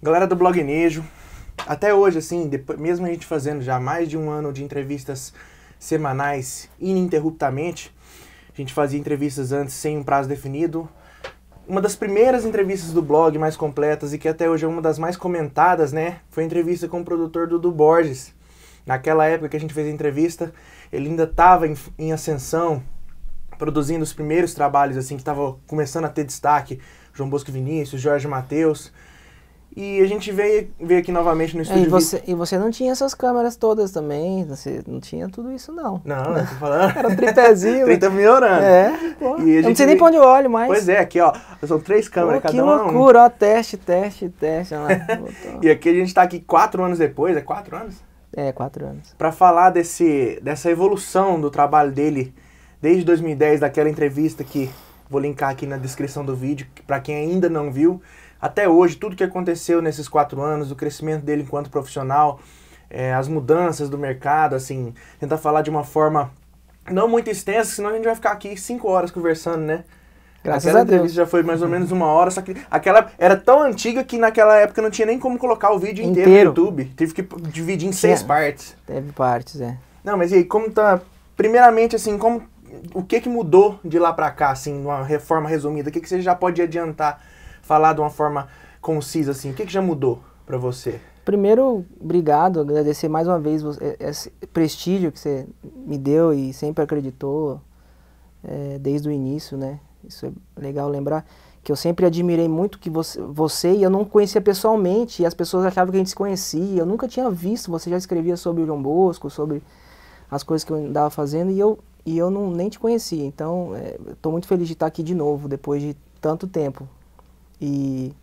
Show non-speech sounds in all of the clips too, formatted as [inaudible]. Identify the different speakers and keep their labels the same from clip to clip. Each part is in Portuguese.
Speaker 1: Galera do Blog Nejo, até hoje, assim, depois, mesmo a gente fazendo já mais de um ano de entrevistas semanais ininterruptamente, a gente fazia entrevistas antes sem um prazo definido. Uma das primeiras entrevistas do blog mais completas e que até hoje é uma das mais comentadas, né? Foi a entrevista com o produtor Dudu Borges. Naquela época que a gente fez a entrevista, ele ainda estava em, em ascensão, produzindo os primeiros trabalhos, assim, que estava começando a ter destaque. João Bosco Vinícius, Jorge Matheus. E a gente veio, veio aqui novamente no é, estúdio. E você,
Speaker 2: e você não tinha essas câmeras todas também,
Speaker 1: você não tinha tudo isso, não. Não, né? eu tô falando. Era um tripézinho. 30 [laughs] melhorando. É. Pô, eu não sei nem pra onde eu olho mais. Pois é, aqui, ó. São três câmeras, pô, cada uma. Que é loucura, um.
Speaker 2: ó. Teste, teste, teste.
Speaker 1: Lá, [laughs] e aqui a gente tá aqui quatro anos depois, é quatro anos?
Speaker 2: É, quatro anos.
Speaker 1: Pra falar desse, dessa evolução do trabalho dele desde 2010, daquela entrevista que vou linkar aqui na descrição do vídeo, para quem ainda não viu até hoje, tudo que aconteceu nesses quatro anos, o crescimento dele enquanto profissional, é, as mudanças do mercado, assim, tentar falar de uma forma não muito extensa, senão a gente vai ficar aqui cinco horas conversando, né? Graças aquela a Deus. entrevista já foi mais ou menos uma hora, só que aquela era tão antiga que naquela época não tinha nem como colocar o vídeo inteiro, inteiro. no YouTube. Tive que dividir em seis é, partes. Teve partes, é. Não, mas e aí, como tá. Primeiramente, assim, como. O que que mudou de lá pra cá, assim, numa reforma resumida? O que, que você já pode adiantar falar de uma forma concisa assim, o que, que já mudou para você?
Speaker 2: Primeiro, obrigado, agradecer mais uma vez esse é, é, prestígio que você me deu e sempre acreditou é, desde o início, né? Isso é legal lembrar que eu sempre admirei muito que você, você e eu não conhecia pessoalmente e as pessoas achavam que a gente se conhecia. Eu nunca tinha visto, você já escrevia sobre o João Bosco, sobre as coisas que eu andava fazendo e eu e eu não nem te conhecia. Então, estou é, muito feliz de estar aqui de novo depois de tanto tempo. E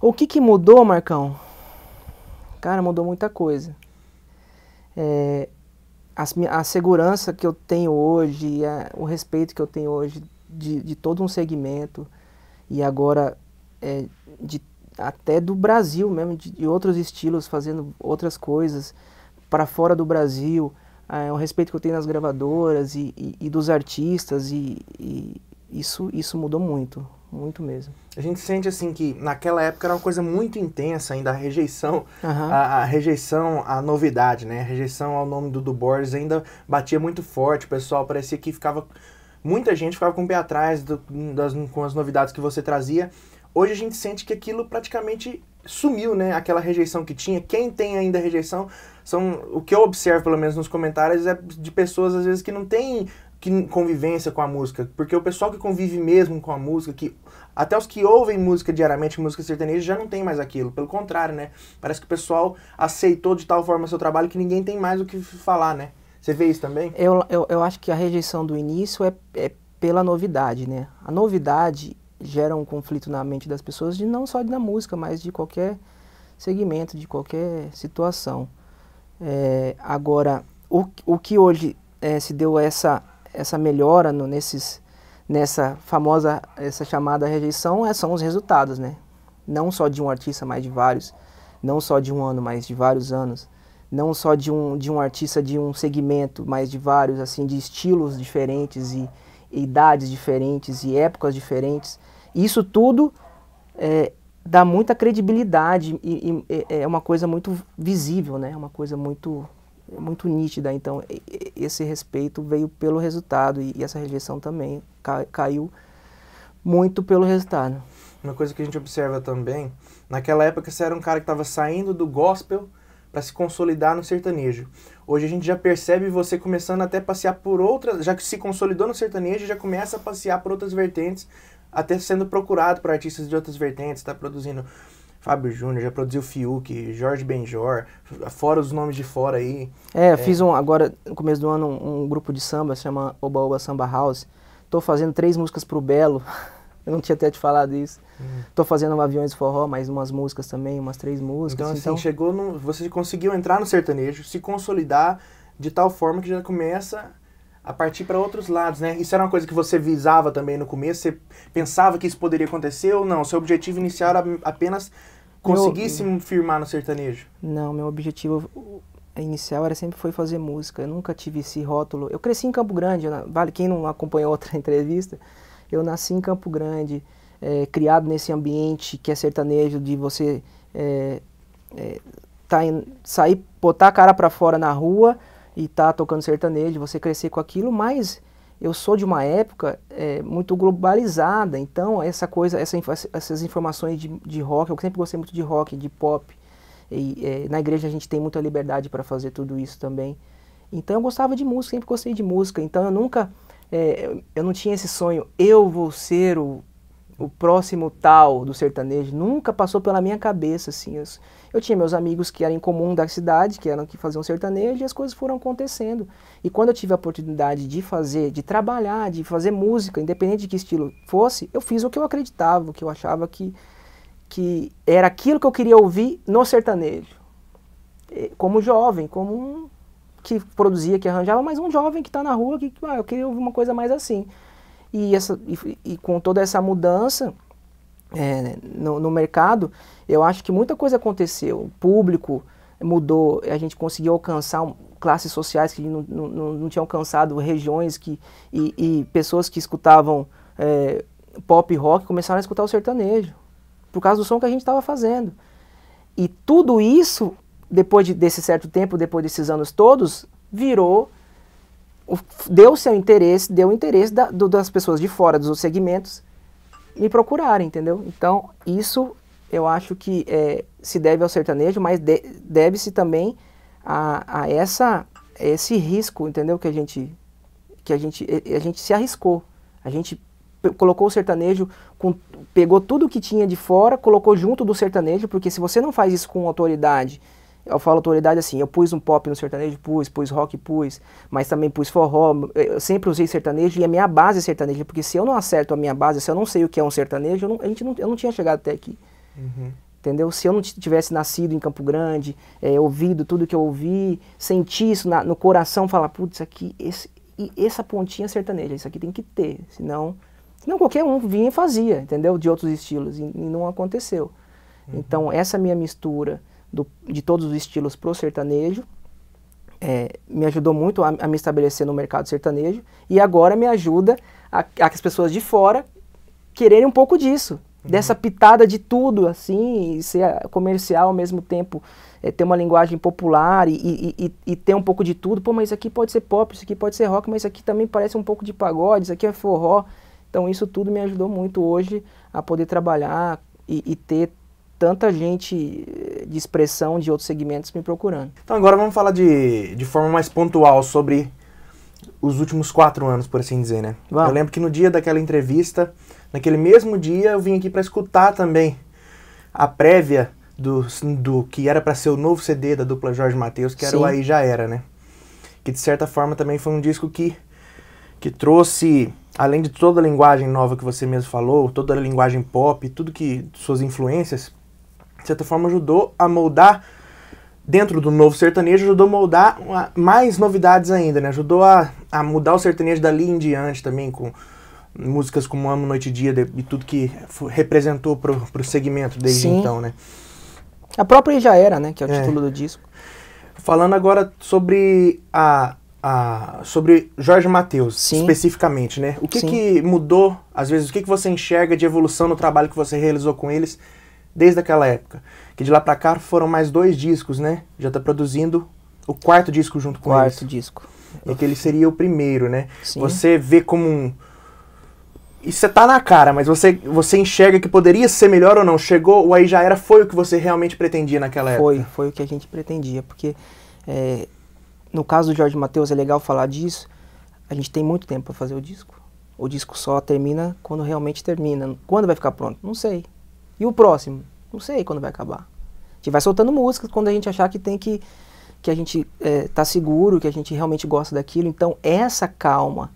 Speaker 2: o que, que mudou, Marcão? Cara, mudou muita coisa. É, a, a, segurança que eu tenho hoje, a, o respeito que eu tenho hoje de, de todo um segmento e agora é, de, até do Brasil mesmo, de, de, outros estilos, fazendo outras coisas para fora do Brasil, é, o respeito que eu tenho nas gravadoras e, e, e dos artistas, e, e, isso, isso mudou muito muito mesmo.
Speaker 1: A gente sente assim que naquela época era uma coisa muito intensa ainda a rejeição, uhum. a, a, rejeição à novidade, né? A rejeição ao nome do Du ainda batia muito forte, o pessoal parecia que ficava muita gente ficava com o pé atrás do, das, com as novidades que você trazia. Hoje a gente sente que aquilo praticamente sumiu, né? Aquela rejeição que tinha. Quem tem ainda rejeição são o que eu observo pelo menos nos comentários é de pessoas às vezes que não tem que convivência com a música, porque o pessoal que convive mesmo com a música, que até os que ouvem música diariamente, música sertaneja, já não tem mais aquilo. Pelo contrário, né? Parece que o pessoal aceitou de tal forma seu trabalho que ninguém tem mais o que falar, né? Você vê isso também?
Speaker 2: Eu, eu, eu acho que a rejeição do início é, é pela novidade, né? A novidade gera um conflito na mente das pessoas, de não só da música, mas de qualquer segmento, de qualquer situação. É, agora, o, o que hoje é, se deu essa essa melhora no, nesses, nessa famosa, essa chamada rejeição é, são os resultados, né? Não só de um artista, mas de vários. Não só de um ano, mas de vários anos. Não só de um, de um artista de um segmento, mas de vários, assim, de estilos diferentes e, idades diferentes e épocas diferentes. Isso tudo é, dá muita credibilidade e, e é uma coisa muito visível, né? é Uma coisa muito é muito nítida. Então, esse respeito veio pelo resultado e, essa rejeição também caiu muito pelo resultado.
Speaker 1: Uma coisa que a gente observa também, naquela época você era um cara que estava saindo do gospel para se consolidar no sertanejo. Hoje a gente já percebe você começando até a passear por outras, já que se consolidou no sertanejo, já começa a passear por outras vertentes, até sendo procurado por artistas de outras vertentes, está produzindo Fábio Júnior, já produziu Fiuk, Jorge Benjor, fora os nomes de fora aí. É, é, fiz
Speaker 2: um agora no começo do ano um, um grupo de samba, se chama Oba Oba Samba House. Tô fazendo três músicas pro Belo. [laughs] Eu não tinha até te falado isso. Estou hum. Tô fazendo um Aviões Forró, mais umas músicas
Speaker 1: também, umas três músicas. Então, assim, então chegou no, você conseguiu entrar no sertanejo, se consolidar de tal forma que já começa a partir para outros lados, né? Isso era uma coisa que você visava também no começo? Você pensava que isso poderia acontecer ou não? Seu objetivo inicial era apenas conseguir meu...
Speaker 2: se firmar no sertanejo? Não, meu objetivo eh, inicial era sempre foi fazer música. Eu nunca tive esse rótulo. Eu cresci em Campo Grande, vale quem não acompanhou [laughs] outra entrevista. Eu nasci em Campo Grande, é, criado nesse ambiente que é sertanejo, de você é, é, tá em, sair, botar a cara para fora na rua e tá tocando sertanejo, você crescer com aquilo, mas eu sou de uma época é, muito globalizada, então essa coisa, essa, essas informações de, de, rock, eu sempre gostei muito de rock, de pop, e, é, na igreja a gente tem muita liberdade para fazer tudo isso também. Então eu gostava de música, sempre gostei de música, então eu nunca, é, eu não tinha esse sonho, eu vou ser o o próximo tal do sertanejo nunca passou pela minha cabeça, assim. Eu, eu, tinha meus amigos que eram comum da cidade, que eram que faziam sertanejo, e as coisas foram acontecendo. E quando eu tive a oportunidade de fazer, de trabalhar, de fazer música, independente de que estilo fosse, eu fiz o que eu acreditava, o que eu achava que, que era aquilo que eu queria ouvir no sertanejo. Como jovem, como um que produzia, que arranjava, mas um jovem que está na rua, que ah, eu queria ouvir uma coisa mais assim. E, essa, e, e com toda essa mudança é, no, no, mercado, eu acho que muita coisa aconteceu. O público mudou, a gente conseguiu alcançar classes sociais que não, não, não tinham alcançado, regiões que, e, e pessoas que escutavam é, pop rock começaram a escutar o sertanejo, por causa do som que a gente estava fazendo. E tudo isso, depois de, desse certo tempo, depois desses anos todos, virou deu seu interesse, deu o interesse da, do, das pessoas de fora dos segmentos me procurarem, entendeu? Então, isso eu acho que é, se deve ao sertanejo, mas de, deve-se também a, a essa, esse risco, entendeu? Que a gente, que a gente, a gente se arriscou. A gente colocou o sertanejo, com, pegou tudo que tinha de fora, colocou junto do sertanejo, porque se você não faz isso com autoridade eu falo autoridade assim, eu pus um pop no sertanejo, pus, pus rock, pus, mas também pus forró, eu sempre usei sertanejo e a minha base é sertaneja, porque se eu não acerto a minha base, se eu não sei o que é um sertanejo, eu não, a gente não, eu não tinha chegado até aqui. Uhum. Entendeu? Se eu não tivesse nascido em Campo Grande, é, ouvido tudo que eu ouvi, senti isso na, no coração, falar, putz, aqui, esse, essa pontinha é sertaneja, isso aqui tem que ter, senão, senão qualquer um vinha e fazia, entendeu? De outros estilos, e, e não aconteceu. Uhum. Então, essa minha mistura, do, de todos os estilos pro sertanejo. É, me ajudou muito a, a, me estabelecer no mercado sertanejo e agora me ajuda a, a as pessoas de fora quererem um pouco disso, uhum. dessa pitada de tudo, assim, e ser comercial ao mesmo tempo, é, ter uma linguagem popular e, e, e, e, ter um pouco de tudo. Pô, mas isso aqui pode ser pop, isso aqui pode ser rock, mas isso aqui também parece um pouco de pagode, isso aqui é forró. Então isso tudo me ajudou muito hoje a poder trabalhar e ter tanta gente de expressão de outros segmentos me procurando.
Speaker 1: Então agora vamos falar de, de forma mais pontual sobre os últimos quatro anos, por assim dizer, né? Vamos. Eu lembro que no dia daquela entrevista, naquele mesmo dia, eu vim aqui para escutar também a prévia do, do que era para ser o novo CD da dupla Jorge Matheus, que era Sim. o Aí Já Era, né? Que de certa forma também foi um disco que, que trouxe, além de toda a linguagem nova que você mesmo falou, toda a linguagem pop, tudo que suas influências, de certa forma, ajudou a moldar, dentro do novo sertanejo, ajudou a moldar uma, mais novidades ainda, né? Ajudou a, a mudar o sertanejo dali em diante também, com músicas como Amo, Noite e Dia e tudo que representou pro, pro segmento desde Sim. então, né? A própria Já Era, né? Que é o é. título do disco. Falando agora sobre a, a sobre Jorge Mateus especificamente, né? O que, que mudou, às vezes, o que, que você enxerga de evolução no trabalho que você realizou com eles desde aquela época. Que de lá pra cá foram mais dois discos, né? Já tá produzindo o quarto disco junto com quarto eles. Quarto disco. E é que ele seria o primeiro, né? Sim. Você vê como um. Isso tá na cara, mas você, você enxerga que poderia ser melhor ou não. Chegou, o aí já era, foi o que você realmente pretendia naquela foi, época? Foi, foi o que a gente pretendia, porque é, no caso do
Speaker 2: Jorge Matheus é legal falar disso. A gente tem muito tempo para fazer o disco. O disco só termina quando realmente termina. Quando vai ficar pronto? Não sei. E o próximo? Não sei quando vai acabar. A gente vai soltando músicas quando a gente achar que tem que. que a gente é, tá seguro, que a gente realmente gosta daquilo. Então, essa calma,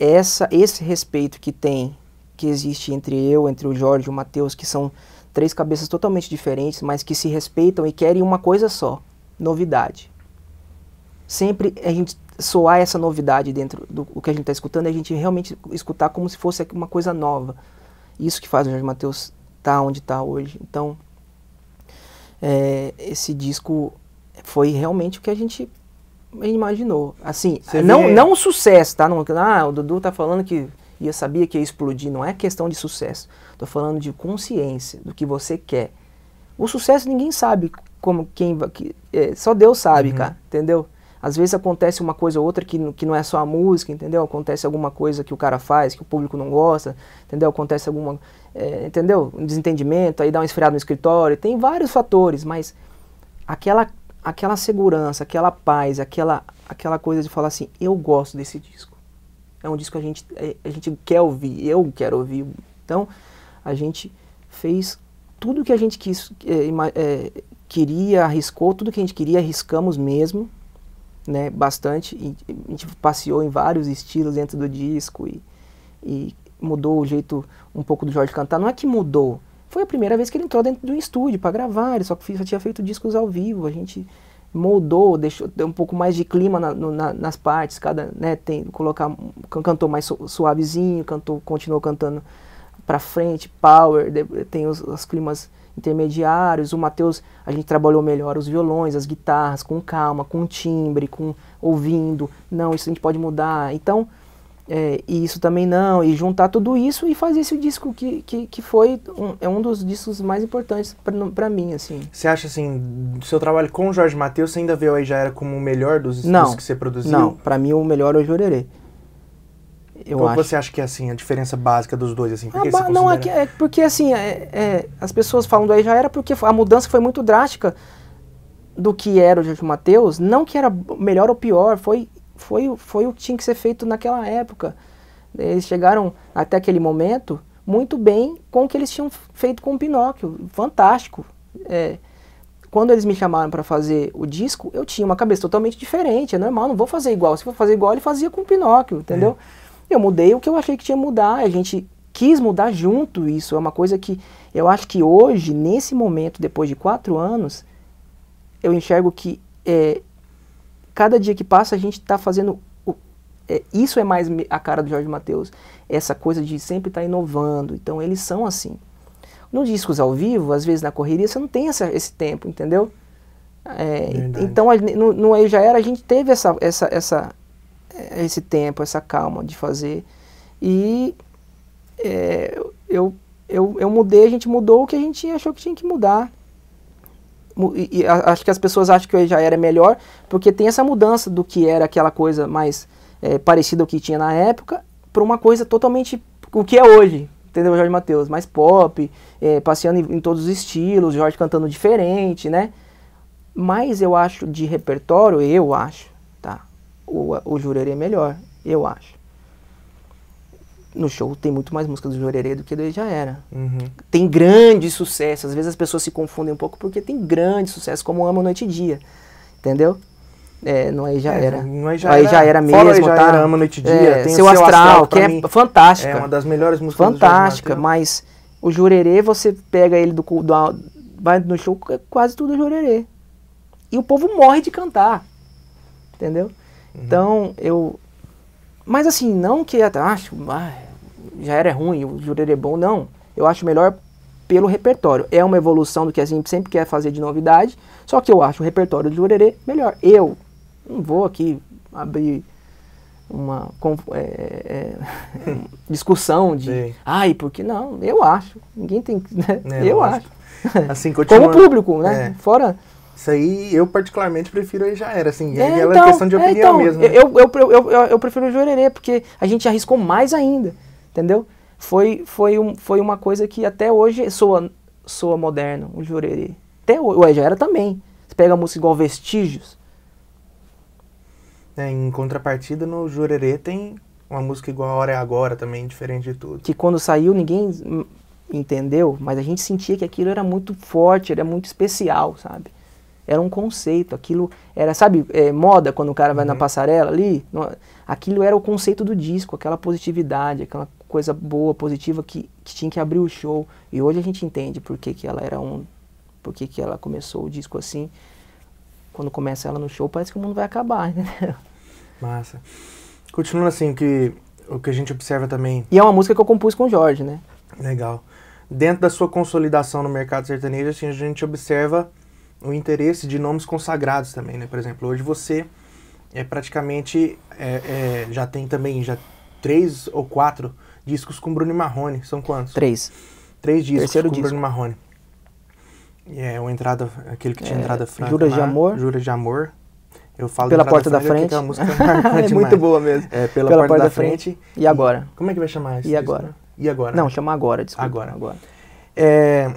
Speaker 2: essa, esse respeito que tem, que existe entre eu, entre o Jorge e o Matheus, que são três cabeças totalmente diferentes, mas que se respeitam e querem uma coisa só: novidade. Sempre a gente soar essa novidade dentro do, do que a gente está escutando, é a gente realmente escutar como se fosse uma coisa nova. Isso que faz o Jorge Matheus tá onde está hoje. Então, é, esse disco foi realmente o que a gente imaginou. Assim, Você não, vê? não sucesso, tá? Não, ah, o Dudu tá falando que ia sabia que ia explodir. Não é questão de sucesso. Tô falando de consciência do que você quer. O sucesso ninguém sabe como quem que, é, só Deus sabe, uhum. cara, entendeu? Às vezes acontece uma coisa ou outra que, que não é só a música, entendeu? Acontece alguma coisa que o cara faz, que o público não gosta, entendeu? Acontece alguma é, entendeu? Um desentendimento, aí dá um esfriado no escritório, tem vários fatores, mas aquela aquela segurança, aquela paz, aquela aquela coisa de falar assim, eu gosto desse disco. É um disco que a gente é, a gente quer ouvir, eu quero ouvir. Então, a gente fez tudo que a gente quis, é, é, queria, arriscou, tudo que a gente queria, arriscamos mesmo, né, bastante. E, a gente passeou em vários estilos dentro do disco e, e mudou o jeito um pouco do Jorge cantar. Não é que mudou. Foi a primeira vez que ele entrou dentro de um estúdio para gravar. Ele só, só tinha feito discos ao vivo. A gente moldou, deixou deu um pouco mais de clima na, na, nas partes. Cada, né, tem colocar cantou mais suavezinho, cantou, continuou cantando para frente, power, de, tem os, os climas intermediários. O Matheus, a gente trabalhou melhor os violões, as guitarras, com calma, com timbre, com ouvindo. Não, isso a gente pode mudar. Então, é, e isso também não, e juntar tudo isso e fazer esse disco que, que, que foi um, é um dos discos mais importantes para mim,
Speaker 1: assim. Você acha assim, do seu trabalho com o Jorge Matheus, você ainda vê o Aí Já Era como o melhor dos, discos que você produziu? Não, para mim o melhor é o Jurerê. Eu Qual acho. você acha que é assim, a diferença básica dos dois, assim? Ah, não, é,
Speaker 2: é, porque assim, é, é, as pessoas falam do Aí Já Era porque a mudança foi muito drástica do que era o Jorge Matheus, não que era melhor ou pior, foi foi, foi o que tinha que ser feito naquela época. Eles chegaram até aquele momento muito bem com o que eles tinham feito com o Pinóquio. Fantástico. É, quando eles me chamaram para fazer o disco, eu tinha uma cabeça totalmente diferente. É normal, não vou fazer igual. Se for fazer igual, ele fazia com o Pinóquio, entendeu? É. Eu mudei o que eu achei que tinha que mudar. A gente quis mudar junto isso. É uma coisa que eu acho que hoje, nesse momento, depois de quatro anos, eu enxergo que é, cada dia que passa a gente está fazendo o, é, isso é mais a cara do Jorge Mateus essa coisa de sempre estar tá inovando então eles são assim nos discos ao vivo às vezes na correria você não tem essa, esse tempo entendeu é, então a, no, no já era a gente teve essa, essa, essa é, esse tempo essa calma de fazer e é, eu, eu, eu mudei, a gente mudou o que a gente achou que tinha que mudar e acho que as pessoas acham que o Ejá é melhor, porque tem essa mudança do que era aquela coisa mais é, parecida ao que tinha na época, para uma coisa totalmente o que é hoje, entendeu, Jorge Matheus? Mais pop, é, passeando em, em, todos os estilos, Jorge cantando diferente, né? Mas eu acho de repertório, eu acho, tá? O, o Jurerê é melhor, eu acho no show tem muito mais música do Jorerê do que do Já Era. Uhum. Tem grande sucesso. Às vezes as pessoas se confundem um pouco porque tem grande sucesso, como Amo Noite e Dia. Entendeu? É, não é já é, era. Não é aí já, aí era, já era mesmo. já tá? era Amo Noite e Dia. É, tem seu, astral, astral que, é fantástica. É uma das melhores músicas Fantástica, mas o Jurerê, você pega ele do, do, do. Vai no show, é quase tudo Jurerê. E o povo morre de cantar. Entendeu? Uhum. Então, eu, mas assim, não que acho, ah, ah, já era ruim, o Jurerê é bom, não. Eu acho melhor pelo repertório. É uma evolução do que a gente sempre quer fazer de novidade, só que eu acho o repertório do Jurerê melhor. Eu não vou aqui abrir uma é, é, é [laughs] discussão de Sim. ai, porque não, eu acho. Ninguém tem. Né? É, eu acho. Assim, Como público, né? É. Fora. Isso aí eu particularmente prefiro aí já era, assim. É, ela então, é questão então, de é, opinião é, então, mesmo. Né? Eu, eu, eu, eu, eu prefiro o Jurerê, porque a gente arriscou mais ainda, entendeu? Foi, foi, um, foi uma coisa que até hoje soa, soa moderno, o Jurerê. Até hoje, ué, já era também. Você
Speaker 1: pega a música igual Vestígios. É, em contrapartida, no Jurerê tem uma música igual a Hora é Agora também, diferente de tudo. Que
Speaker 2: quando saiu ninguém entendeu, mas a gente sentia que aquilo era muito forte, era muito especial, sabe? Era um conceito, aquilo era, sabe, é, moda quando o cara vai uhum. na passarela ali? No, aquilo era o conceito do disco, aquela positividade, aquela coisa boa, positiva que, que tinha que abrir o show. E hoje a gente entende por que, que ela era um. por que, que ela começou o disco assim. Quando começa ela no show, parece que o mundo vai acabar, [laughs] entendeu?
Speaker 1: Massa. Continuando assim, que, o que a gente observa também. E é uma música que eu compus com o Jorge, né? Legal. Dentro da sua consolidação no mercado sertanejo, assim, a gente observa o interesse de nomes consagrados também, né? Por exemplo, hoje você é praticamente é, é, já tem também já três ou quatro discos com Bruno Marrone. São quantos? Três. Três discos Terceiro com disco. Bruno Marrone. É o entrada, aquele que tinha é, entrada franca. Jura de amor. Jura de amor. Eu falo pela porta da frente. Da frente. É, é, muito boa mesmo. É pela, pela porta, porta, da, frente. frente. E agora? E, como é que vai chamar isso? E agora? Disco, E agora? Não, chama agora. Desculpa. Agora, agora. É,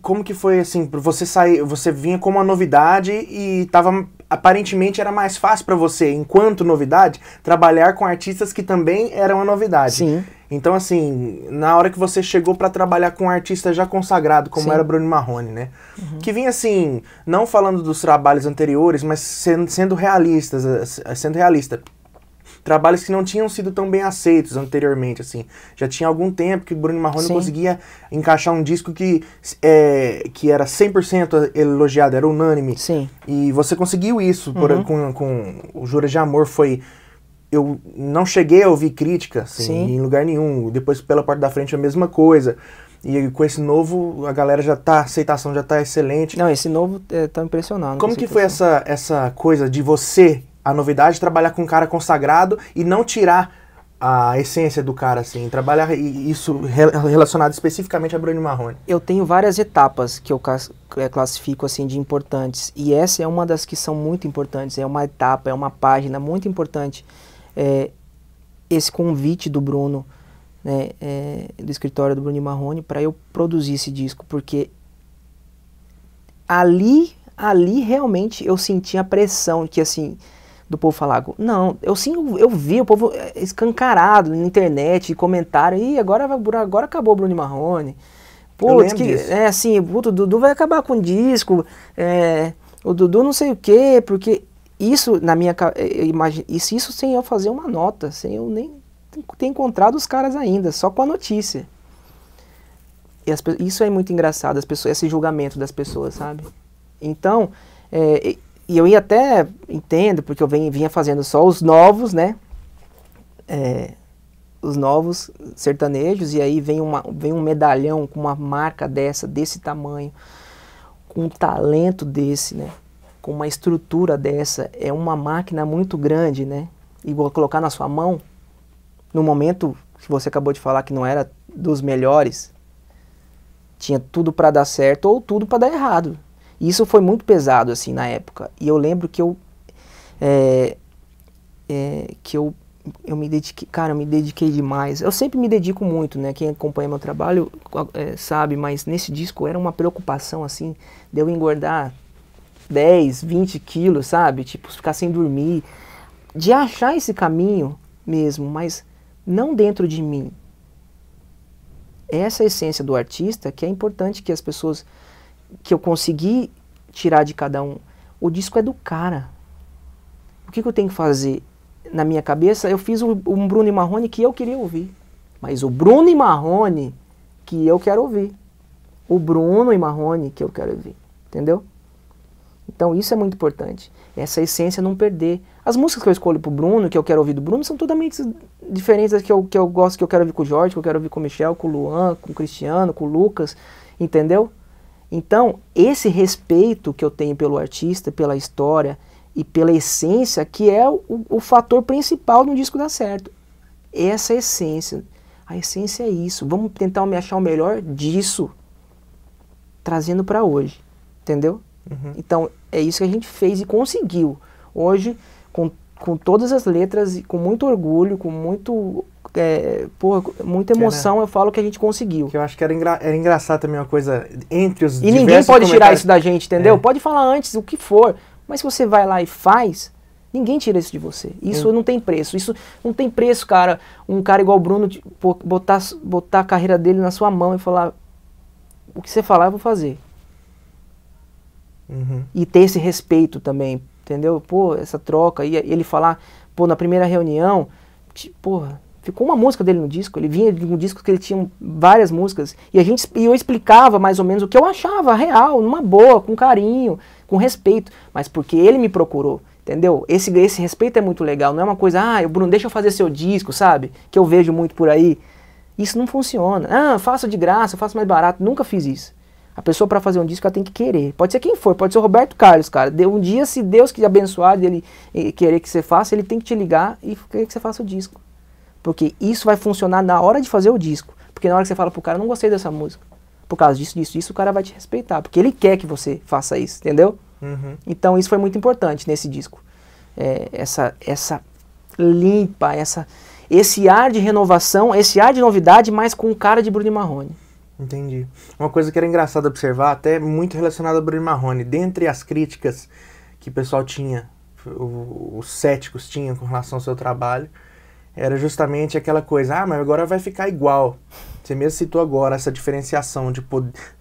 Speaker 1: como que foi assim, você sair, você vinha como uma novidade e tava aparentemente era mais fácil para você, enquanto novidade, trabalhar com artistas que também eram uma novidade. Sim. Então assim, na hora que você chegou para trabalhar com um artista já consagrado, como Sim. era Bruno Marrone, né? Uhum. Que vinha assim, não falando dos trabalhos anteriores, mas sendo, sendo realistas, eh, sendo realista, trabalhos que não tinham sido tão bem aceitos anteriormente, assim. Já tinha algum tempo que Bruno Marrone conseguia encaixar um disco que, é, que era 100% elogiado, era unânime. Sim. E você conseguiu isso uhum. por, com, com o Jura de Amor, foi eu não cheguei a ouvir crítica assim, em lugar nenhum. Depois, pela parte da frente, a mesma coisa. E com esse novo, a galera já tá, a aceitação já tá excelente. Não, esse novo é, tá impressionado. Como que foi essa, essa coisa de você a novidade, é trabalhar com um cara consagrado e não tirar a essência do cara, assim, trabalhar isso relacionado especificamente a Bruno Marrone? Eu tenho várias etapas que eu é,
Speaker 2: classifico, assim, de importantes, e essa é uma das que são muito importantes, é uma etapa, é uma página muito importante, é, esse convite do Bruno, né, é, do escritório do Bruno Marrone, para eu produzir esse disco, porque ali, ali realmente eu senti a pressão que, assim, do povo falar, não, eu sim, eu vi o povo eh, escancarado na internet, comentaram, e agora, agora acabou o Bruno Marrone. Putz, que, disso. é assim, puto, o Dudu vai acabar com o disco, é, o Dudu não sei o quê, porque isso na minha eh, imagem isso, isso sem eu fazer uma nota, sem eu nem ter encontrado os caras ainda, só com a notícia. E as, isso é muito engraçado, as pessoas, esse julgamento das pessoas, sabe? Então, é, e eu ia até, entendo, porque eu vinha fazendo só os novos, né? É, os novos sertanejos, e aí vem, uma, vem um medalhão com uma marca dessa, desse tamanho, com um talento desse, né? Com uma estrutura dessa, é uma máquina muito grande, né? E colocar na sua mão, no momento que você acabou de falar que não era dos melhores, tinha tudo para dar certo ou tudo para dar errado. E isso foi muito pesado, assim, na época. E eu lembro que eu... É, é, que eu, eu me dediquei... Cara, eu me dediquei demais. Eu sempre me dedico muito, né? Quem acompanha meu trabalho é, sabe, mas nesse disco era uma preocupação, assim, de eu engordar 10, 20 quilos, sabe? Tipo, ficar sem dormir. De achar esse caminho mesmo, mas não dentro de mim. Essa é a essência do artista que é importante que as pessoas que eu consegui tirar de cada um. O disco é do cara. O que, que eu tenho que fazer? Na minha cabeça, eu fiz um, Bruno e Marrone que eu queria ouvir. Mas o Bruno e Marrone que eu quero ouvir. O Bruno e Marrone que eu quero ouvir. Entendeu? Então isso é muito importante. Essa essência não perder. As músicas que eu escolho pro Bruno, que eu quero ouvir do Bruno, são totalmente diferentes das que eu, que eu gosto, que eu quero ouvir com o Jorge, que eu quero ouvir com o Michel, com o Luan, com o Cristiano, com o Lucas. Entendeu? Então, esse respeito que eu tenho pelo artista, pela história e pela essência, que é o, o fator principal no disco dar certo. Essa é essência. A essência é isso. Vamos tentar me achar o melhor disso, trazendo para hoje. Entendeu? Uhum. Então, é isso que a gente fez e conseguiu. Hoje, com, com todas as letras e com muito orgulho, com muito é, porra, muita né? emoção era, eu falo que a gente conseguiu. eu acho que era, engra, era engraçado também uma coisa entre os E ninguém pode tirar isso da gente, entendeu? É. Pode falar antes o que for, mas se você vai lá e faz, ninguém tira isso de você. Isso hum. não tem preço. Isso não tem preço, cara. Um cara igual o Bruno botar, botar a carreira dele na sua mão e falar: o que você falar, eu vou fazer. Uhum. E ter esse respeito também, entendeu? Pô, essa troca. E ele falar, pô, na primeira reunião, porra, ficou uma música dele no disco. Ele vinha de um disco que ele tinha várias músicas. E a gente e eu explicava mais ou menos o que eu achava real, numa boa, com carinho, com respeito. Mas porque ele me procurou, entendeu? Esse, esse respeito é muito legal. Não é uma coisa, ah, Bruno, deixa eu fazer seu disco, sabe? Que eu vejo muito por aí. Isso não funciona. Ah, faço de graça, faço mais barato. Nunca fiz isso. A pessoa para fazer um disco ela tem que querer. Pode ser quem for, pode ser o Roberto Carlos, cara. Um dia, se Deus que abençoar ele eh, querer que você faça, ele tem que te ligar e querer que você faça o disco. Porque isso vai funcionar na hora de fazer o disco. Porque na hora que você fala pro cara, não gostei dessa música. Por causa disso, disso, disso, o cara vai te respeitar. Porque ele quer que você faça isso, entendeu? Uhum. Então isso foi muito importante nesse disco. É, essa, essa limpa, essa, esse ar de renovação, esse ar de novidade, mas com o cara de Bruno Marrone.
Speaker 1: Entendi. Uma coisa que era engraçada observar, até muito relacionada a Bruno Marrone, dentre as críticas que o pessoal tinha, os céticos tinham com relação ao seu trabalho, era justamente aquela coisa, ah, mas agora vai ficar igual. Você mesmo citou agora essa diferenciação de,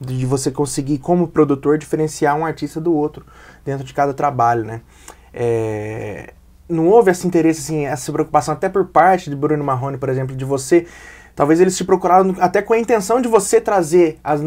Speaker 1: de você conseguir, como produtor, diferenciar um artista do outro dentro de cada trabalho, né? É, não houve esse interesse, assim, essa preocupação até por parte de Bruno Marrone, por exemplo, de você Talvez eles te procuraram até com a intenção de você trazer as,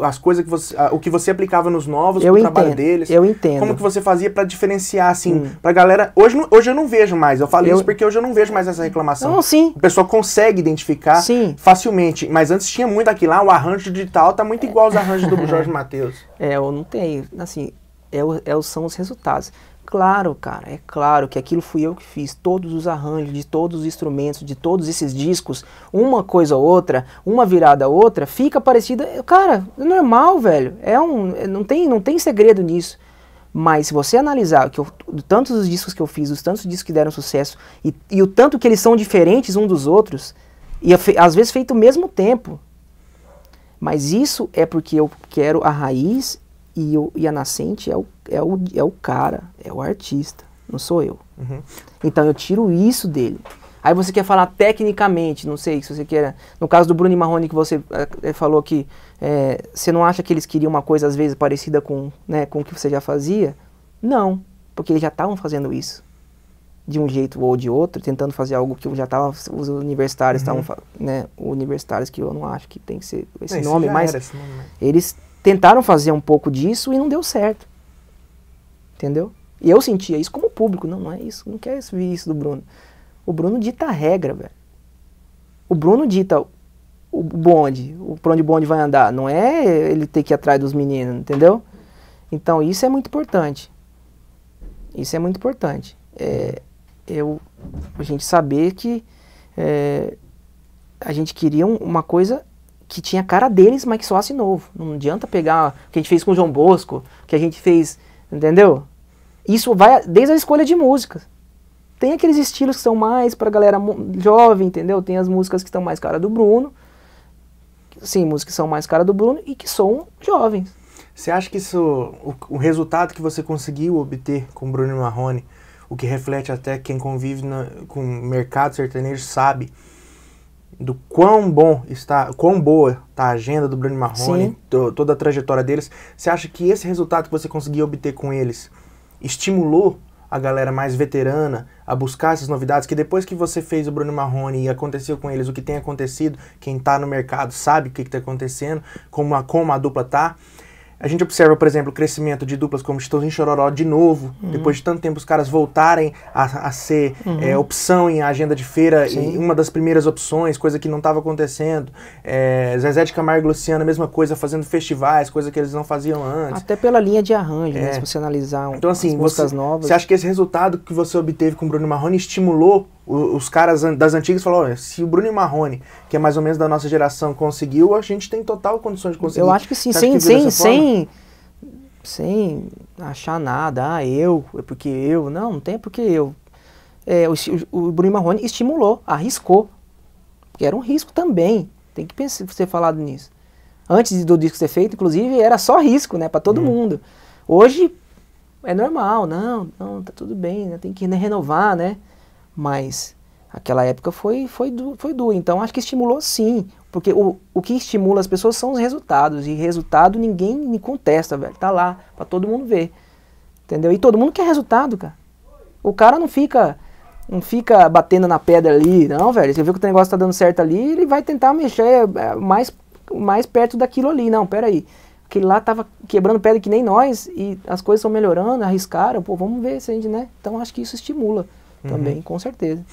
Speaker 1: as coisas que você, o que você aplicava nos novos, eu pro entendo, trabalho deles. Eu entendo. Como que você fazia para diferenciar, assim, hum. pra galera. Hoje, hoje eu não vejo mais. Eu falei eu... isso porque hoje eu não vejo mais essa reclamação. Não, sim. O pessoal consegue identificar sim. facilmente. Mas antes tinha muito aqui lá, o arranjo digital tá muito igual aos arranjos do Jorge Matheus. [laughs] É, eu não tenho.
Speaker 2: Assim, é, é, são os resultados. Claro, cara, é claro que aquilo fui eu que fiz, todos os arranjos de todos os instrumentos, de todos esses discos, uma coisa ou outra, uma virada ou outra, fica parecida. Cara, é normal, velho. É um, é, não tem, não tem segredo nisso. Mas se você analisar que eu, tantos os discos que eu fiz, os tantos discos que deram sucesso e, e o tanto que eles são diferentes um dos outros, e é às vezes feito ao mesmo tempo. Mas isso é porque eu quero a raiz e, o, e a nascente é o, é, o, é o cara, é o artista, não sou eu. Uhum. Então eu tiro isso dele. Aí você quer falar tecnicamente, não sei, se você quer. No caso do Bruno Marrone, que você é, falou que é, você não acha que eles queriam uma coisa, às vezes, parecida com, né, com o que você já fazia? Não, porque eles já estavam fazendo isso. De um jeito ou de outro, tentando fazer algo que já estava. Os universitários uhum. estavam. Uhum. Né, universitários que eu não acho que tem que ser esse, não, nome, mas esse nome, né? eles tentaram fazer um pouco disso e não deu certo. Entendeu? E eu sentia isso como público. Não, não é isso. Não quer ver isso do Bruno. O Bruno dita a regra, velho. O Bruno dita o bonde, o pra onde o bonde vai andar. Não é ele ter que ir atrás dos meninos, entendeu? Então isso é muito importante. Isso é muito importante. É, eu, a gente saber que é, a gente queria uma coisa que tinha a cara deles, mas que soasse novo. Não adianta pegar o que a gente fez com o João Bosco, que a gente fez, entendeu? Isso vai desde a escolha de músicas. Tem aqueles estilos que são mais pra galera jovem, entendeu? Tem as músicas que estão mais cara do Bruno.
Speaker 1: Sim, músicas que são mais cara do Bruno e que são jovens. Você acha que isso, o, o resultado que você conseguiu obter com o Bruno Marrone, o que reflete até quem convive na, com o mercado sertanejo sabe, do quão bom está, quão boa está a agenda do Bruno Marrone, to, toda a trajetória deles. Você acha que esse resultado que você conseguiu obter com eles estimulou a galera mais veterana a buscar essas novidades? Que depois que você fez o Bruno Marrone e aconteceu com eles o que tem acontecido, quem está no mercado sabe o que está acontecendo, como a, como a dupla está? A gente observa, por exemplo, o crescimento de duplas como Estouzinho Chororó de novo, uhum. depois de tanto tempo os caras voltarem a, a ser uhum. é, opção em agenda de feira, uma das primeiras opções, coisa que não estava acontecendo. É, Zezé de Camargo e Luciana, mesma coisa, fazendo festivais, coisa que eles não faziam antes. Até pela linha de arranjo, né? é. né? Se você analisar um, então, assim, as músicas você, novas. Você acha que esse resultado que você obteve com o Bruno Marrone estimulou os caras das antigas falaram: se o Bruno Marrone, que é mais ou menos da nossa geração, conseguiu, a gente tem total condições de conseguir. Eu acho que sim, sem, sem, sem,
Speaker 2: sem achar nada. Ah, eu, é porque eu. Não, não tem porque eu. É, o, o Bruno Marrone estimulou, arriscou. que era um risco também. Tem que pensar, ser falado nisso. Antes do disco ser feito, inclusive, era só risco, né, para todo hum. mundo. Hoje é normal, não, não, tá tudo bem, né, tem que renovar, né? Mas aquela época foi, foi, du foi dura. Então acho que estimulou sim. Porque o, o que estimula as pessoas são os resultados. E resultado ninguém contesta, velho. Tá lá para todo mundo ver. Entendeu? E todo mundo quer resultado, cara. O cara não fica não fica batendo na pedra ali, não, velho. Você vê que o negócio tá dando certo ali, ele vai tentar mexer é, mais, mais perto daquilo ali. Não, pera aí. Aquele lá tava quebrando pedra que nem nós e as coisas estão melhorando, arriscaram. Pô, vamos ver se a gente, né? Então acho que isso estimula uhum. também, com
Speaker 1: certeza.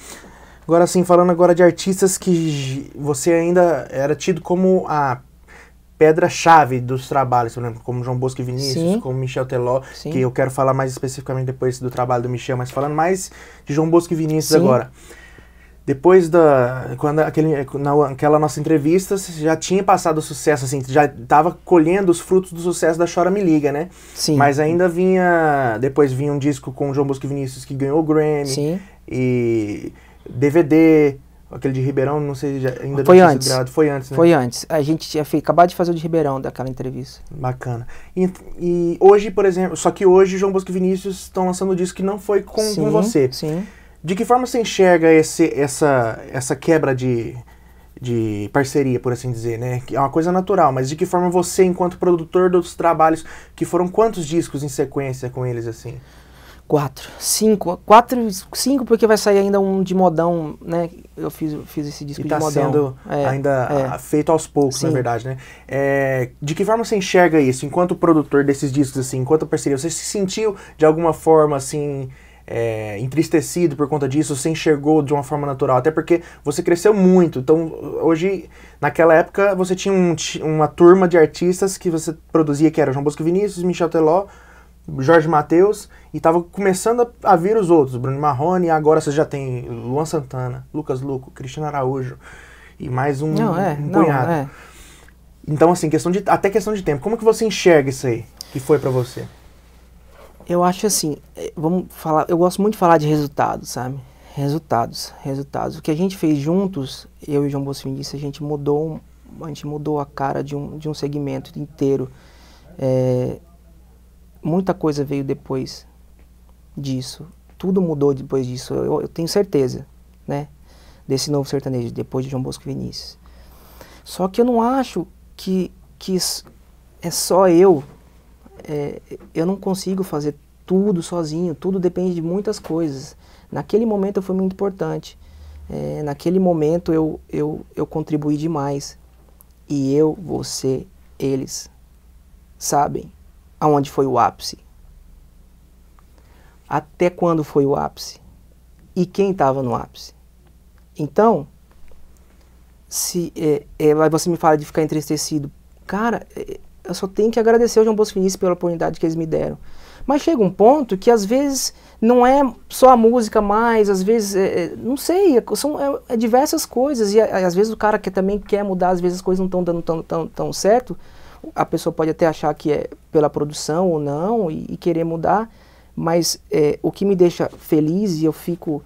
Speaker 1: Agora sim, falando agora de artistas que você ainda era tido como a pedra-chave dos trabalhos, por exemplo, como João Bosco e Vinícius, Sim. como Michel Teló, Sim. que eu quero falar mais especificamente depois do trabalho do Michel, mas falando mais de João Bosco e Vinícius Sim. agora depois da quando aquele, naquela nossa entrevista já tinha passado o sucesso assim já estava colhendo os frutos do sucesso da Chora Me Liga né sim mas ainda vinha depois vinha um disco com o João Bosco e Vinícius que ganhou o Grammy sim e DVD aquele de Ribeirão não sei já, ainda foi antes foi antes né? foi antes
Speaker 2: a gente tinha acabado de fazer o de Ribeirão
Speaker 1: daquela entrevista bacana e, e hoje por exemplo só que hoje João Bosco e Vinícius estão lançando um disco que não foi com, sim, com você sim de que forma você enxerga esse, essa, essa quebra de, de parceria, por assim dizer, né? Que é uma coisa natural, mas de que forma você, enquanto produtor dos trabalhos, que foram quantos discos em sequência com eles, assim? Quatro. Cinco. Quatro, cinco, porque vai sair ainda
Speaker 2: um de modão, né?
Speaker 1: Eu fiz, fiz esse disco e de tá modão. sendo é, ainda é. Ah, feito aos poucos, Sim. na verdade, né? É, de que forma você enxerga isso, enquanto produtor desses discos, assim, enquanto parceria? Você se sentiu, de alguma forma, assim é, entristecido por conta disso, se enxergou de uma forma natural, até porque você cresceu muito. Então, hoje, naquela época, você tinha um, uma turma de artistas que você produzia, que era João Bosco Vinícius, Michel Teló, Jorge Mateus e estava começando a, a, vir os outros, Bruno Marrone, e agora você já tem Luan Santana, Lucas Luco, Cristiano Araújo e mais um, não, é, um Não, é. Então, assim, questão de, até questão de tempo, como que você enxerga isso aí que foi para você?
Speaker 2: Eu acho assim, é, vamos falar, eu gosto muito de falar de resultados, sabe? Resultados, resultados. O que a gente fez juntos, eu e João Bosco disse, a gente mudou, a gente mudou a cara de um, de um segmento inteiro. É, muita coisa veio depois disso. Tudo mudou depois disso, eu, eu tenho certeza, né? Desse novo sertanejo, depois de João Bosco Vinícius. Só que eu não acho que, que é só eu é, eu não consigo fazer tudo sozinho, tudo depende de muitas coisas. Naquele momento eu fui muito importante, é, naquele momento eu, eu, eu contribuí demais. E eu, você, eles sabem aonde foi o ápice. Até quando foi o ápice? E quem estava no ápice? Então, se é, é, você me fala de ficar entristecido, cara, é, eu só tenho que agradecer ao João Bosco Vinícius pela oportunidade que eles me deram. Mas chega um ponto que às vezes não é só a música mais, às vezes, é, é não sei, é, são é, é diversas coisas. E às vezes o cara que também quer mudar, às vezes as coisas não estão dando tão, tão, tão certo. A pessoa pode até achar que é pela produção ou não e, e querer mudar, mas é, o que me deixa feliz e eu fico,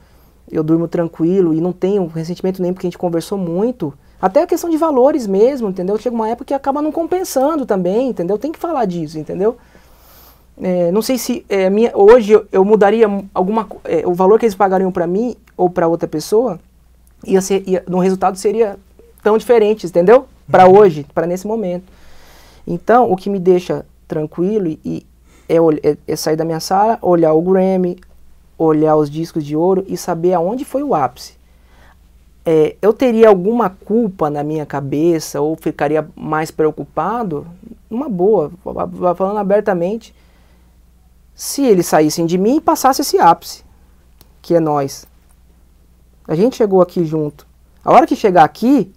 Speaker 2: eu durmo tranquilo e não tenho ressentimento nem porque a gente conversou muito até a questão de valores mesmo, entendeu? Chega uma época que acaba não compensando também, entendeu? Tem que falar disso, entendeu? É, não sei se é, minha, hoje eu, eu mudaria alguma é, o valor que eles pagariam para mim ou para outra pessoa, ia ser, ia, no resultado seria tão diferente, entendeu? Para uhum. hoje, para nesse momento. Então, o que me deixa tranquilo e, é, é, é sair da minha sala, olhar o Grammy, olhar os discos de ouro e saber aonde foi o ápice é, eu teria alguma culpa na minha cabeça ou ficaria mais preocupado? Uma boa, falando abertamente, se eles saíssem de mim e passasse esse ápice, que é nós. A gente chegou aqui junto. A hora que chegar aqui,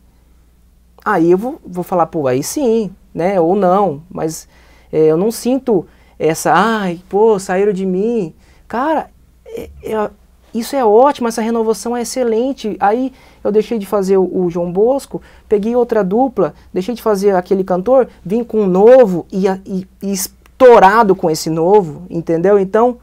Speaker 2: aí eu vou, vou falar, pô, aí sim, né? Ou não, mas é, eu não sinto essa, ai, pô, saíram de mim. Cara, é, é, isso é ótimo, essa renovação é excelente. Aí eu deixei de fazer o, o João Bosco, peguei outra dupla, deixei de fazer aquele cantor, vim com um novo e, e, e estourado com esse novo, entendeu? Então,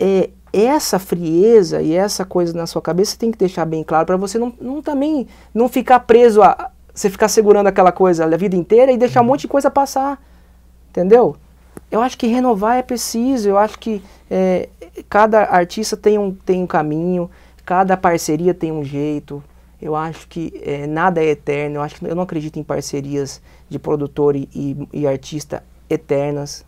Speaker 2: é, essa frieza e essa coisa na sua cabeça você tem que deixar bem claro para você não, não também não ficar preso a você ficar segurando aquela coisa a vida inteira e deixar um uhum. monte de coisa passar, entendeu? Eu acho que renovar é preciso, eu acho que é, cada artista tem um, tem um caminho, cada parceria tem um jeito. Eu acho que é, nada é eterno, eu, acho que, eu não acredito em parcerias de produtor e, e, e artista eternas.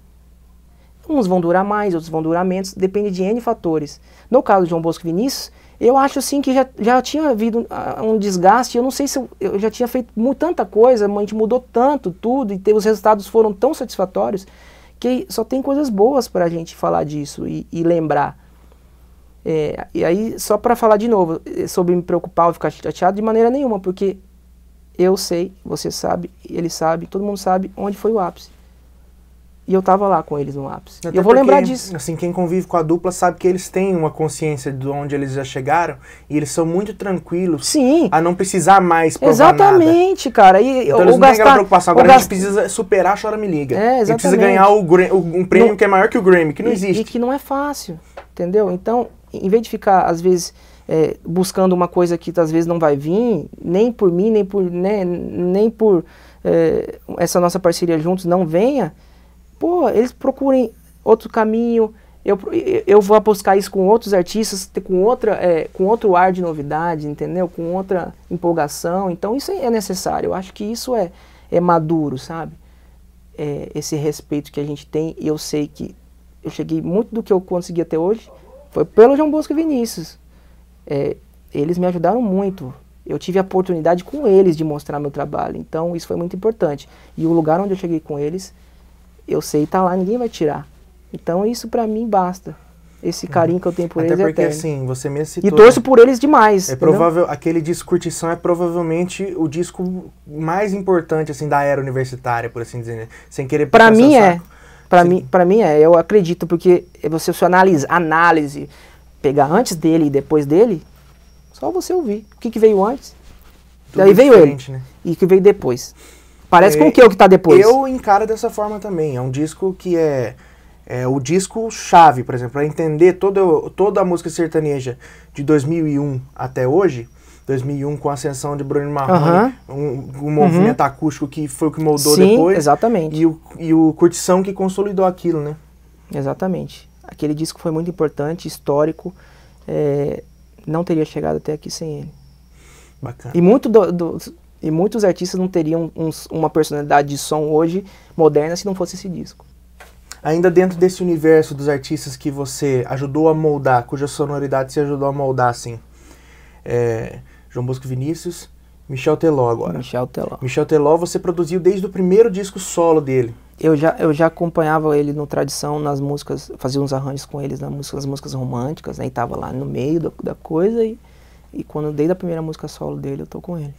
Speaker 2: Uns vão durar mais, outros vão durar menos, depende de N fatores. No caso de João Bosco Vinícius, eu acho assim que já, já tinha havido ah, um desgaste, eu não sei se eu, eu já tinha feito tanta coisa, a gente mudou tanto tudo e te, os resultados foram tão satisfatórios que só tem coisas boas para a gente falar disso e, e lembrar. É, e aí, só para falar de novo, é, sobre me preocupar ou ficar chateado, de maneira nenhuma, porque eu sei, você sabe, ele sabe, todo mundo sabe onde foi o ápice. E eu tava lá com eles no ápice. Até eu vou porque, lembrar disso.
Speaker 1: Assim, quem convive com a dupla sabe que eles têm uma consciência de onde eles já chegaram e eles são muito tranquilos. Sim. A não precisar mais provar Exatamente,
Speaker 2: nada. cara. E então, eles não gastar, aquela preocupação. Agora gasto... a gente
Speaker 1: precisa superar a chora me liga. É, exatamente. E precisa ganhar o, o um prêmio que é maior que o Grammy, que não e, existe. E
Speaker 2: que não é fácil, entendeu? Então, em vez de ficar, às vezes, é, buscando uma coisa que às vezes não vai vir, nem por mim, nem por, né, nem por é, essa nossa parceria juntos não venha, Pô, eles procurem outro caminho. Eu, eu vou apostar isso com outros artistas, com, outra, é, com outro ar de novidade, entendeu? Com outra empolgação. Então isso é necessário. Eu acho que isso é, é maduro, sabe? É, esse respeito que a gente tem. E eu sei que eu cheguei muito do que eu consegui até hoje foi pelo João Bosco e Vinícius. É, eles me ajudaram muito. Eu tive a oportunidade com eles de mostrar meu trabalho. Então isso foi muito importante. E o lugar onde eu cheguei com eles eu sei tá lá, ninguém vai tirar. Então isso para mim basta. Esse uhum. carinho que eu tenho por Até eles. Até porque, eterno. assim,
Speaker 1: você me citou. E torço né? por eles demais. É entendeu? provável, aquele disco Curtição é provavelmente o disco mais importante, assim, da era universitária, por assim dizer. Né? Sem querer Para mim é. Para mim, pra mim é.
Speaker 2: Eu acredito, porque você se analisa, análise, pegar antes dele e depois dele,
Speaker 1: só você ouvir. O que, que veio antes?
Speaker 2: Tudo Daí veio ele. Né? E o que veio depois. Parece é, com o que é o que tá depois? Eu
Speaker 1: encaro dessa forma também. É um disco que é, é o disco chave, por exemplo, para entender toda toda a música sertaneja de 2001 até hoje. 2001 com a ascensão de Bruno Marrone, uhum. um, um, movimento uhum. acústico que foi o que moldou Sim, depois. exatamente. E o, e o Curtição que consolidou aquilo, né?
Speaker 2: Exatamente. Aquele disco foi muito importante, histórico. É, não teria chegado até aqui sem ele. Bacana. E muito do, do e muitos artistas não teriam
Speaker 1: uma personalidade de som hoje moderna se não fosse esse disco. Ainda dentro desse universo dos artistas que você ajudou a moldar, cuja sonoridade você ajudou a moldar, assim, é, João Bosco Vinícius, Michel Teló agora. Michel Teló. Michel Teló você produziu desde o primeiro disco solo dele. Eu já, eu já acompanhava ele no Tradição,
Speaker 2: nas músicas, fazia uns arranjos com eles nas músicas, nas músicas românticas, né? E tava lá no meio da, da coisa
Speaker 1: e, e quando dei a primeira música solo dele, eu tô com ele.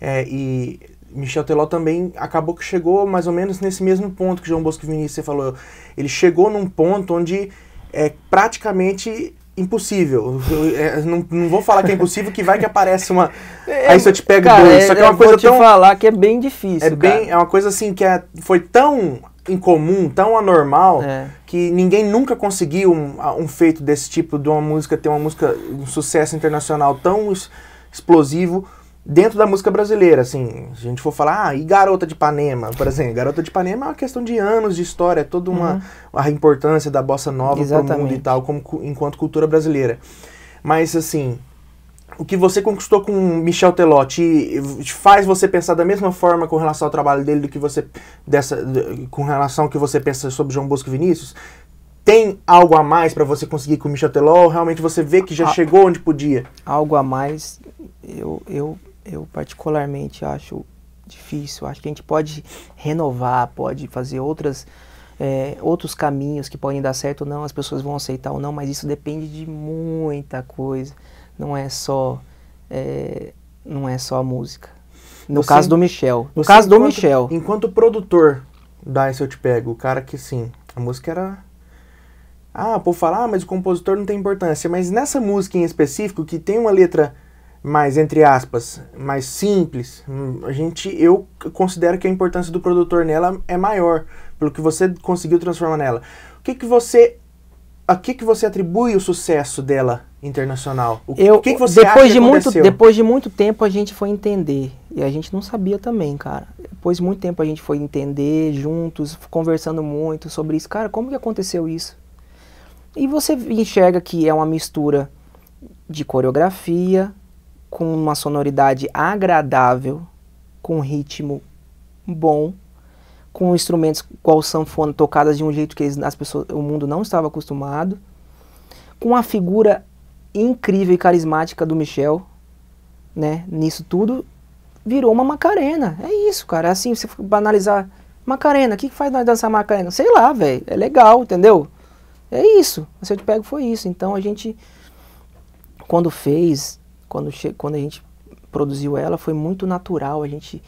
Speaker 1: É, e Michel Teló também acabou que chegou mais ou menos nesse mesmo ponto que João Bosco Vinícius falou. Ele chegou num ponto onde é praticamente impossível. Eu, é, não, não vou falar que é impossível, que vai que aparece uma. [laughs] É, aí você te pega cara, dois. É, só que é uma coisa vou te tão. falar que é bem difícil. É, bem, cara. é uma coisa assim que é, foi tão incomum, tão anormal, é. que ninguém nunca conseguiu um, um, feito desse tipo de uma música ter uma música, um sucesso internacional tão explosivo dentro da música brasileira, assim, se a gente for falar, ah, e Garota de Ipanema, por exemplo, Garota de Ipanema é uma questão de anos de história, é toda uma uhum. a importância da bossa nova para o mundo e tal, como, enquanto cultura brasileira. Mas, assim, o que você conquistou com Michel Teló te faz você pensar da mesma forma com relação ao trabalho dele do que você, dessa, com relação ao que você pensa sobre João Bosco Vinícius? Tem algo a mais para você conseguir com o Michel Teló? Ou realmente você vê que já a, ah. chegou onde podia? Algo a mais, eu, eu eu particularmente acho difícil.
Speaker 2: Acho que a gente pode renovar, pode fazer outras, é, outros caminhos que podem dar certo ou não, as pessoas vão aceitar ou não, mas isso depende de muita coisa. Não é só, é, não é só a música. No você, caso do Michel. No caso enquanto, do Michel.
Speaker 1: Enquanto produtor da se Eu Te Pego, o cara que sim, a música era. Ah, por falar, ah, mas o compositor não tem importância. Mas nessa música em específico, que tem uma letra mais entre aspas, mais simples, hum, a gente eu considero que a importância do produtor nela é maior, pelo que você conseguiu transformar nela. O que que você a que que você atribui o sucesso dela internacional? O eu, que, que você depois acha de muito depois
Speaker 2: de muito tempo a gente foi entender e a gente não sabia também, cara. Depois de muito tempo a gente foi entender juntos, conversando muito sobre isso, cara, como que aconteceu isso? E você enxerga que é uma mistura de coreografia, com uma sonoridade agradável, com um ritmo bom, com instrumentos qual sanfona tocadas de um jeito que as pessoas, o mundo não estava acostumado, com a figura incrível e carismática do Michel, né? Nisso tudo virou uma Macarena. É isso, cara. É assim, você banalizar Macarena, o que, que faz nós dançar Macarena? Sei lá, velho. É legal, entendeu? É isso. Se eu Te Pego foi isso. Então a gente, quando fez, quando, quando a gente produziu ela, foi muito natural, a gente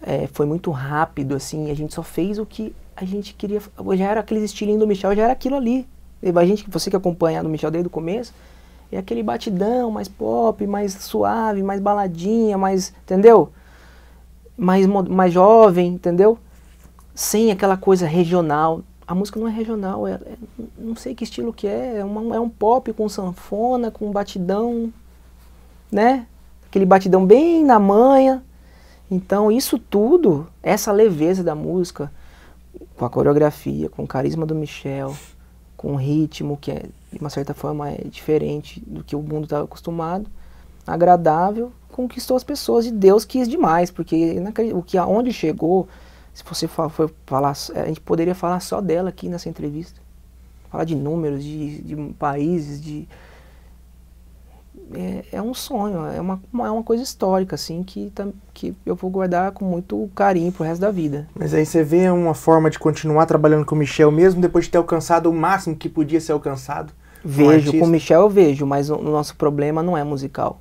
Speaker 2: é, foi muito rápido, assim, a gente só fez o que a gente queria. Já era aquele estilinho do Michel, já era aquilo ali. A gente, você que acompanha do Michel desde o começo, é aquele batidão mais pop, mais suave, mais baladinha, mais, entendeu? Mais, mais jovem, entendeu? Sem aquela coisa regional. A música não é regional, é, é não sei que estilo que é, é, uma, é um pop com sanfona, com batidão, né? Aquele batidão bem na manha. Então, isso tudo, essa leveza da música, com a coreografia, com o carisma do Michel, com o ritmo, que é, de uma certa forma é diferente do que o mundo está acostumado, agradável, conquistou as pessoas e Deus quis demais, porque o que aonde chegou, se você for falar, a gente poderia falar só dela aqui nessa entrevista. Falar de números, de, de países, de é, é, um sonho, é uma, é uma coisa histórica, assim, que, que eu vou guardar com muito carinho
Speaker 1: pro resto da vida. Mas aí você vê uma forma de continuar trabalhando com o Michel mesmo depois de ter alcançado o máximo que podia ser alcançado? Vejo, com o Michel eu vejo, mas o, o nosso problema não é
Speaker 2: musical.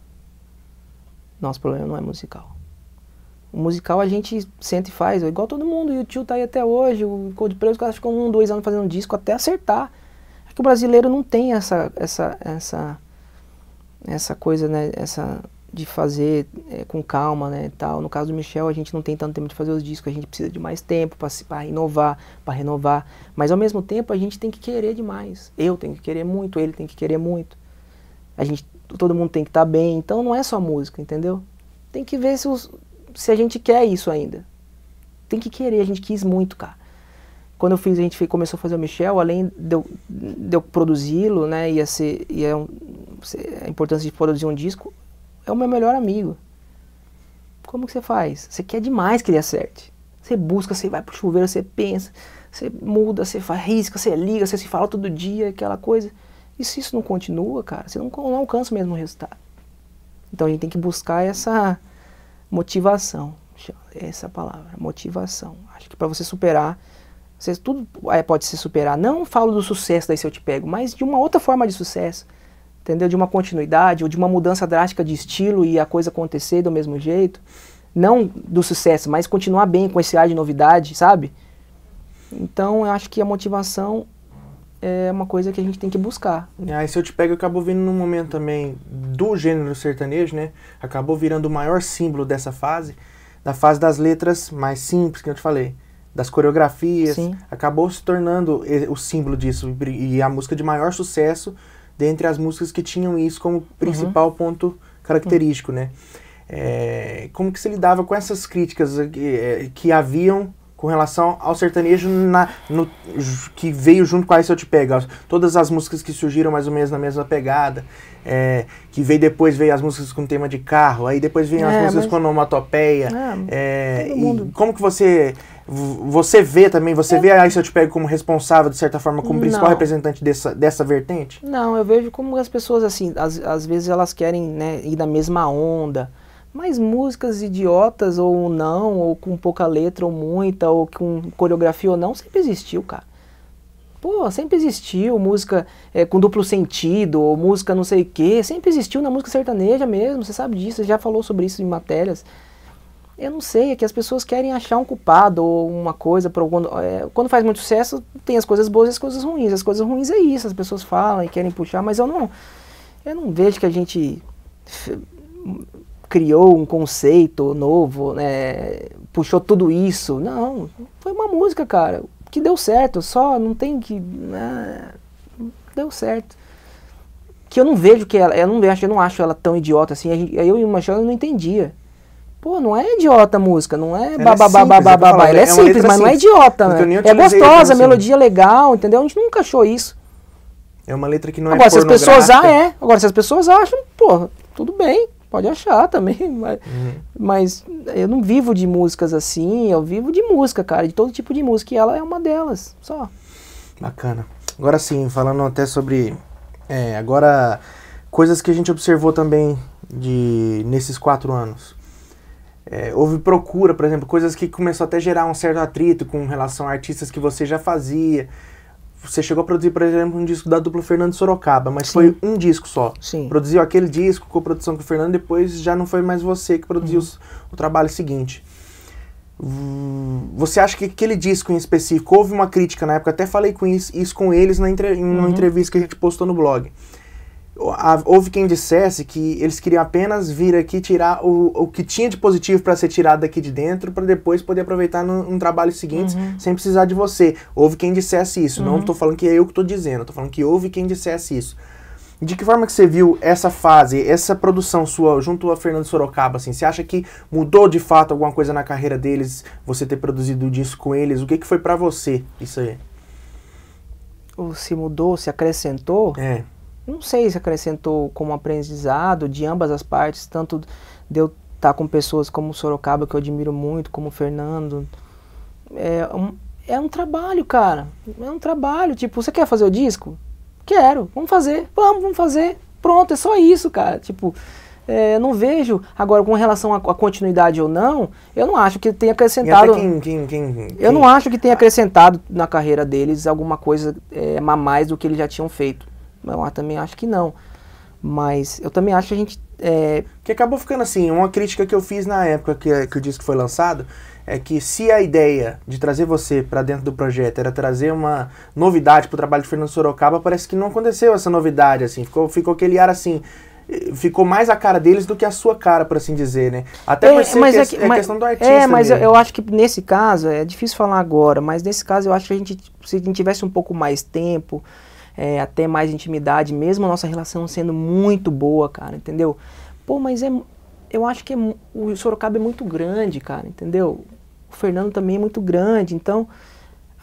Speaker 2: Nosso problema não é musical. O musical a gente senta e faz, igual todo mundo, e o tio tá aí até hoje, o Coldplay, os caras ficam um, dois anos fazendo disco até acertar. Acho é que o brasileiro não tem essa, essa, essa essa coisa, né, essa de fazer é, com calma, né, tal. No caso do Michel, a gente não tem tanto tempo de fazer os discos, a gente precisa de mais tempo para inovar, para renovar. Mas ao mesmo tempo, a gente tem que querer demais. Eu tenho que querer muito, ele tem que querer muito. A gente, todo mundo tem que estar tá bem. Então não é só música, entendeu? Tem que ver se, os, se a gente quer isso ainda. Tem que querer. A gente quis muito, cara. Quando eu fiz, a gente começou a fazer o Michel, além de eu, eu produzi-lo, né, ia ser, ia é um, a importância de produzir um disco, é o meu melhor amigo. Como que você faz? Você quer demais que ele acerte. Você busca, você vai pro chuveiro, você pensa, você muda, você faz risca, você liga, você se fala todo dia, aquela coisa. E se isso não continua, cara, você não, não alcança o mesmo resultado. Então a gente tem que buscar essa motivação, essa palavra, motivação. Acho que para você superar você, tudo eh, pode se superar. Não falo do sucesso daí se eu te pego, mas de uma outra forma de sucesso. Entendeu? De uma continuidade ou de uma mudança drástica de estilo e a coisa acontecer do mesmo jeito. Não do sucesso, mas continuar bem com esse ar de novidade, sabe? Então eu acho que a motivação é uma coisa que a gente tem que buscar.
Speaker 1: É, aí se eu te pego, eu acabo vindo num momento também do gênero sertanejo, né? Acabou virando o maior símbolo dessa fase, da fase das letras mais simples que eu te falei das coreografias, Sim. acabou se tornando eh, o símbolo disso e a música de maior sucesso dentre as músicas que tinham isso como principal uhum. ponto característico, né? É, como que se lidava com essas críticas eh, que, que haviam com relação ao sertanejo na, no, que veio junto com a Isso Eu Te Pego. Todas as músicas que surgiram mais ou menos na mesma pegada, é, que veio depois, veio as músicas com tema de carro, aí depois veio é, as músicas mas... com onomatopeia. É, é, mundo. como que você você vê também, você eu... vê a eu Te Pego como responsável, de certa forma, como principal representante dessa, dessa vertente?
Speaker 2: Não, eu vejo como as pessoas, assim, às, as, às vezes elas querem né, ir da mesma onda, mas músicas idiotas ou não, ou com pouca letra ou muita, ou com coreografia ou não, sempre existiu, cara. Pô, sempre existiu música é, com duplo sentido, ou música não sei o quê, sempre existiu na música sertaneja mesmo, você sabe disso, você já falou sobre isso em matérias. Eu não sei, é que as pessoas querem achar um culpado ou uma coisa por algum. É, quando faz muito sucesso, tem as coisas boas e as coisas ruins. As coisas ruins é isso, as pessoas falam e querem puxar, mas eu não. Eu não vejo que a gente criou um conceito novo, né, puxou tudo isso. Não, foi uma música, cara, que deu certo, só não tem que. Né, deu certo que eu não vejo que ela, eu não acho, eu não acho ela tão idiota assim. aí Eu e o Machado não entendia. Pô, não é idiota a música, não é babababababá. Ela é simples, é é é mas não é idiota, né? É gostosa, melodia legal, entendeu? A gente nunca achou isso.
Speaker 1: É uma letra que não é Agora, se as pessoas ah, é.
Speaker 2: Agora, se as pessoas acham, pô, tudo bem, pode achar também. [laughs] Mas, uhum. mas, eu não vivo de músicas assim, eu vivo de música, cara, de todo tipo de música. E ela é uma delas, só.
Speaker 1: Bacana. Agora sim, falando até sobre. É, agora, coisas que a gente observou também de nesses quatro anos. É, houve procura, por exemplo, coisas que começou até a gerar um certo atrito com relação a artistas que você já fazia. Você chegou a produzir, por exemplo, um disco da dupla Fernando Sorocaba, mas Sim. foi um disco só. Sim. Produziu aquele disco com a produção com o Fernando, depois já não foi mais você que produziu uhum. o trabalho seguinte. Você acha que aquele disco em específico, houve uma crítica na época, até falei com isso, isso com eles na entre, em uma uhum. entrevista que a gente postou no blog houve quem dissesse que eles queriam apenas vir aqui tirar o, o que tinha de positivo para ser tirado daqui de dentro para depois poder aproveitar no num trabalho seguinte uhum. sem precisar de você. Houve quem dissesse isso. Uhum. Não estou falando que é eu que estou dizendo, estou falando que houve quem dissesse isso. De que forma que você viu essa fase, essa produção sua junto a Fernando Sorocaba, assim? Você acha que mudou de fato alguma coisa na carreira deles, você ter produzido o disco com eles? O que, que foi para você isso aí? Ou se
Speaker 2: mudou, se acrescentou? É não sei se acrescentou como aprendizado de ambas as partes, tanto de eu estar com pessoas como Sorocaba, que eu admiro muito, como Fernando. É um, é um trabalho, cara. É um trabalho. Tipo, você quer fazer o disco? Quero. Vamos fazer. Vamos, vamos fazer. Pronto, é só isso, cara. Tipo, é, não vejo. Agora, com relação à, continuidade ou não, eu não acho que tenha acrescentado. Quem,
Speaker 1: quem, quem, eu
Speaker 2: não acho que tenha acrescentado na carreira deles alguma coisa é, a mais do que eles já tinham feito. Eu também acho que não. Mas eu também acho que a gente.
Speaker 1: É... Que acabou ficando assim, uma crítica que eu fiz na época que, que o disco foi lançado é que se a ideia de trazer você para dentro do projeto era trazer uma novidade para o trabalho de Fernando Sorocaba, parece que não aconteceu essa novidade, assim, ficou, ficou aquele ar assim, ficou mais a cara deles do que a sua cara, por assim dizer, né? Até é, mas, mas é que, é, mas, questão do artista. É, mas eu, eu,
Speaker 2: acho que nesse caso, é difícil falar agora, mas nesse caso eu acho que a gente, se a gente tivesse um pouco mais tempo, é, até mais intimidade, mesmo a nossa relação sendo muito boa, cara, entendeu? Pô, mas é, eu acho que é, o Sorocaba é muito grande, cara, entendeu? O Fernando também é muito grande, então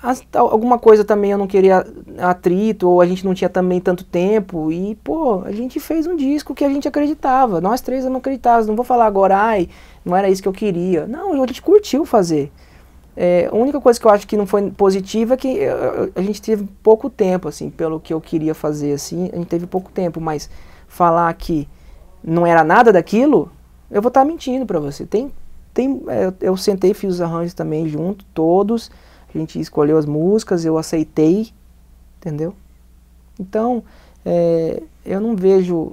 Speaker 2: as, alguma coisa também eu não queria atrito, ou a gente não tinha também tanto tempo, e pô, a gente fez um disco que a gente acreditava, nós três não acreditávamos, não vou falar agora, ai, não era isso que eu queria. Não, a gente curtiu fazer. É, a única coisa que eu acho que não foi positiva é que eh, a gente teve pouco tempo, assim, pelo que eu queria fazer, assim, a gente teve pouco tempo, mas falar que não era nada daquilo, eu vou estar tá mentindo para você. Tem, tem, eh, eu sentei, fiz os arranjos também junto, todos, a gente escolheu as músicas, eu aceitei, entendeu? Então, é, eu não vejo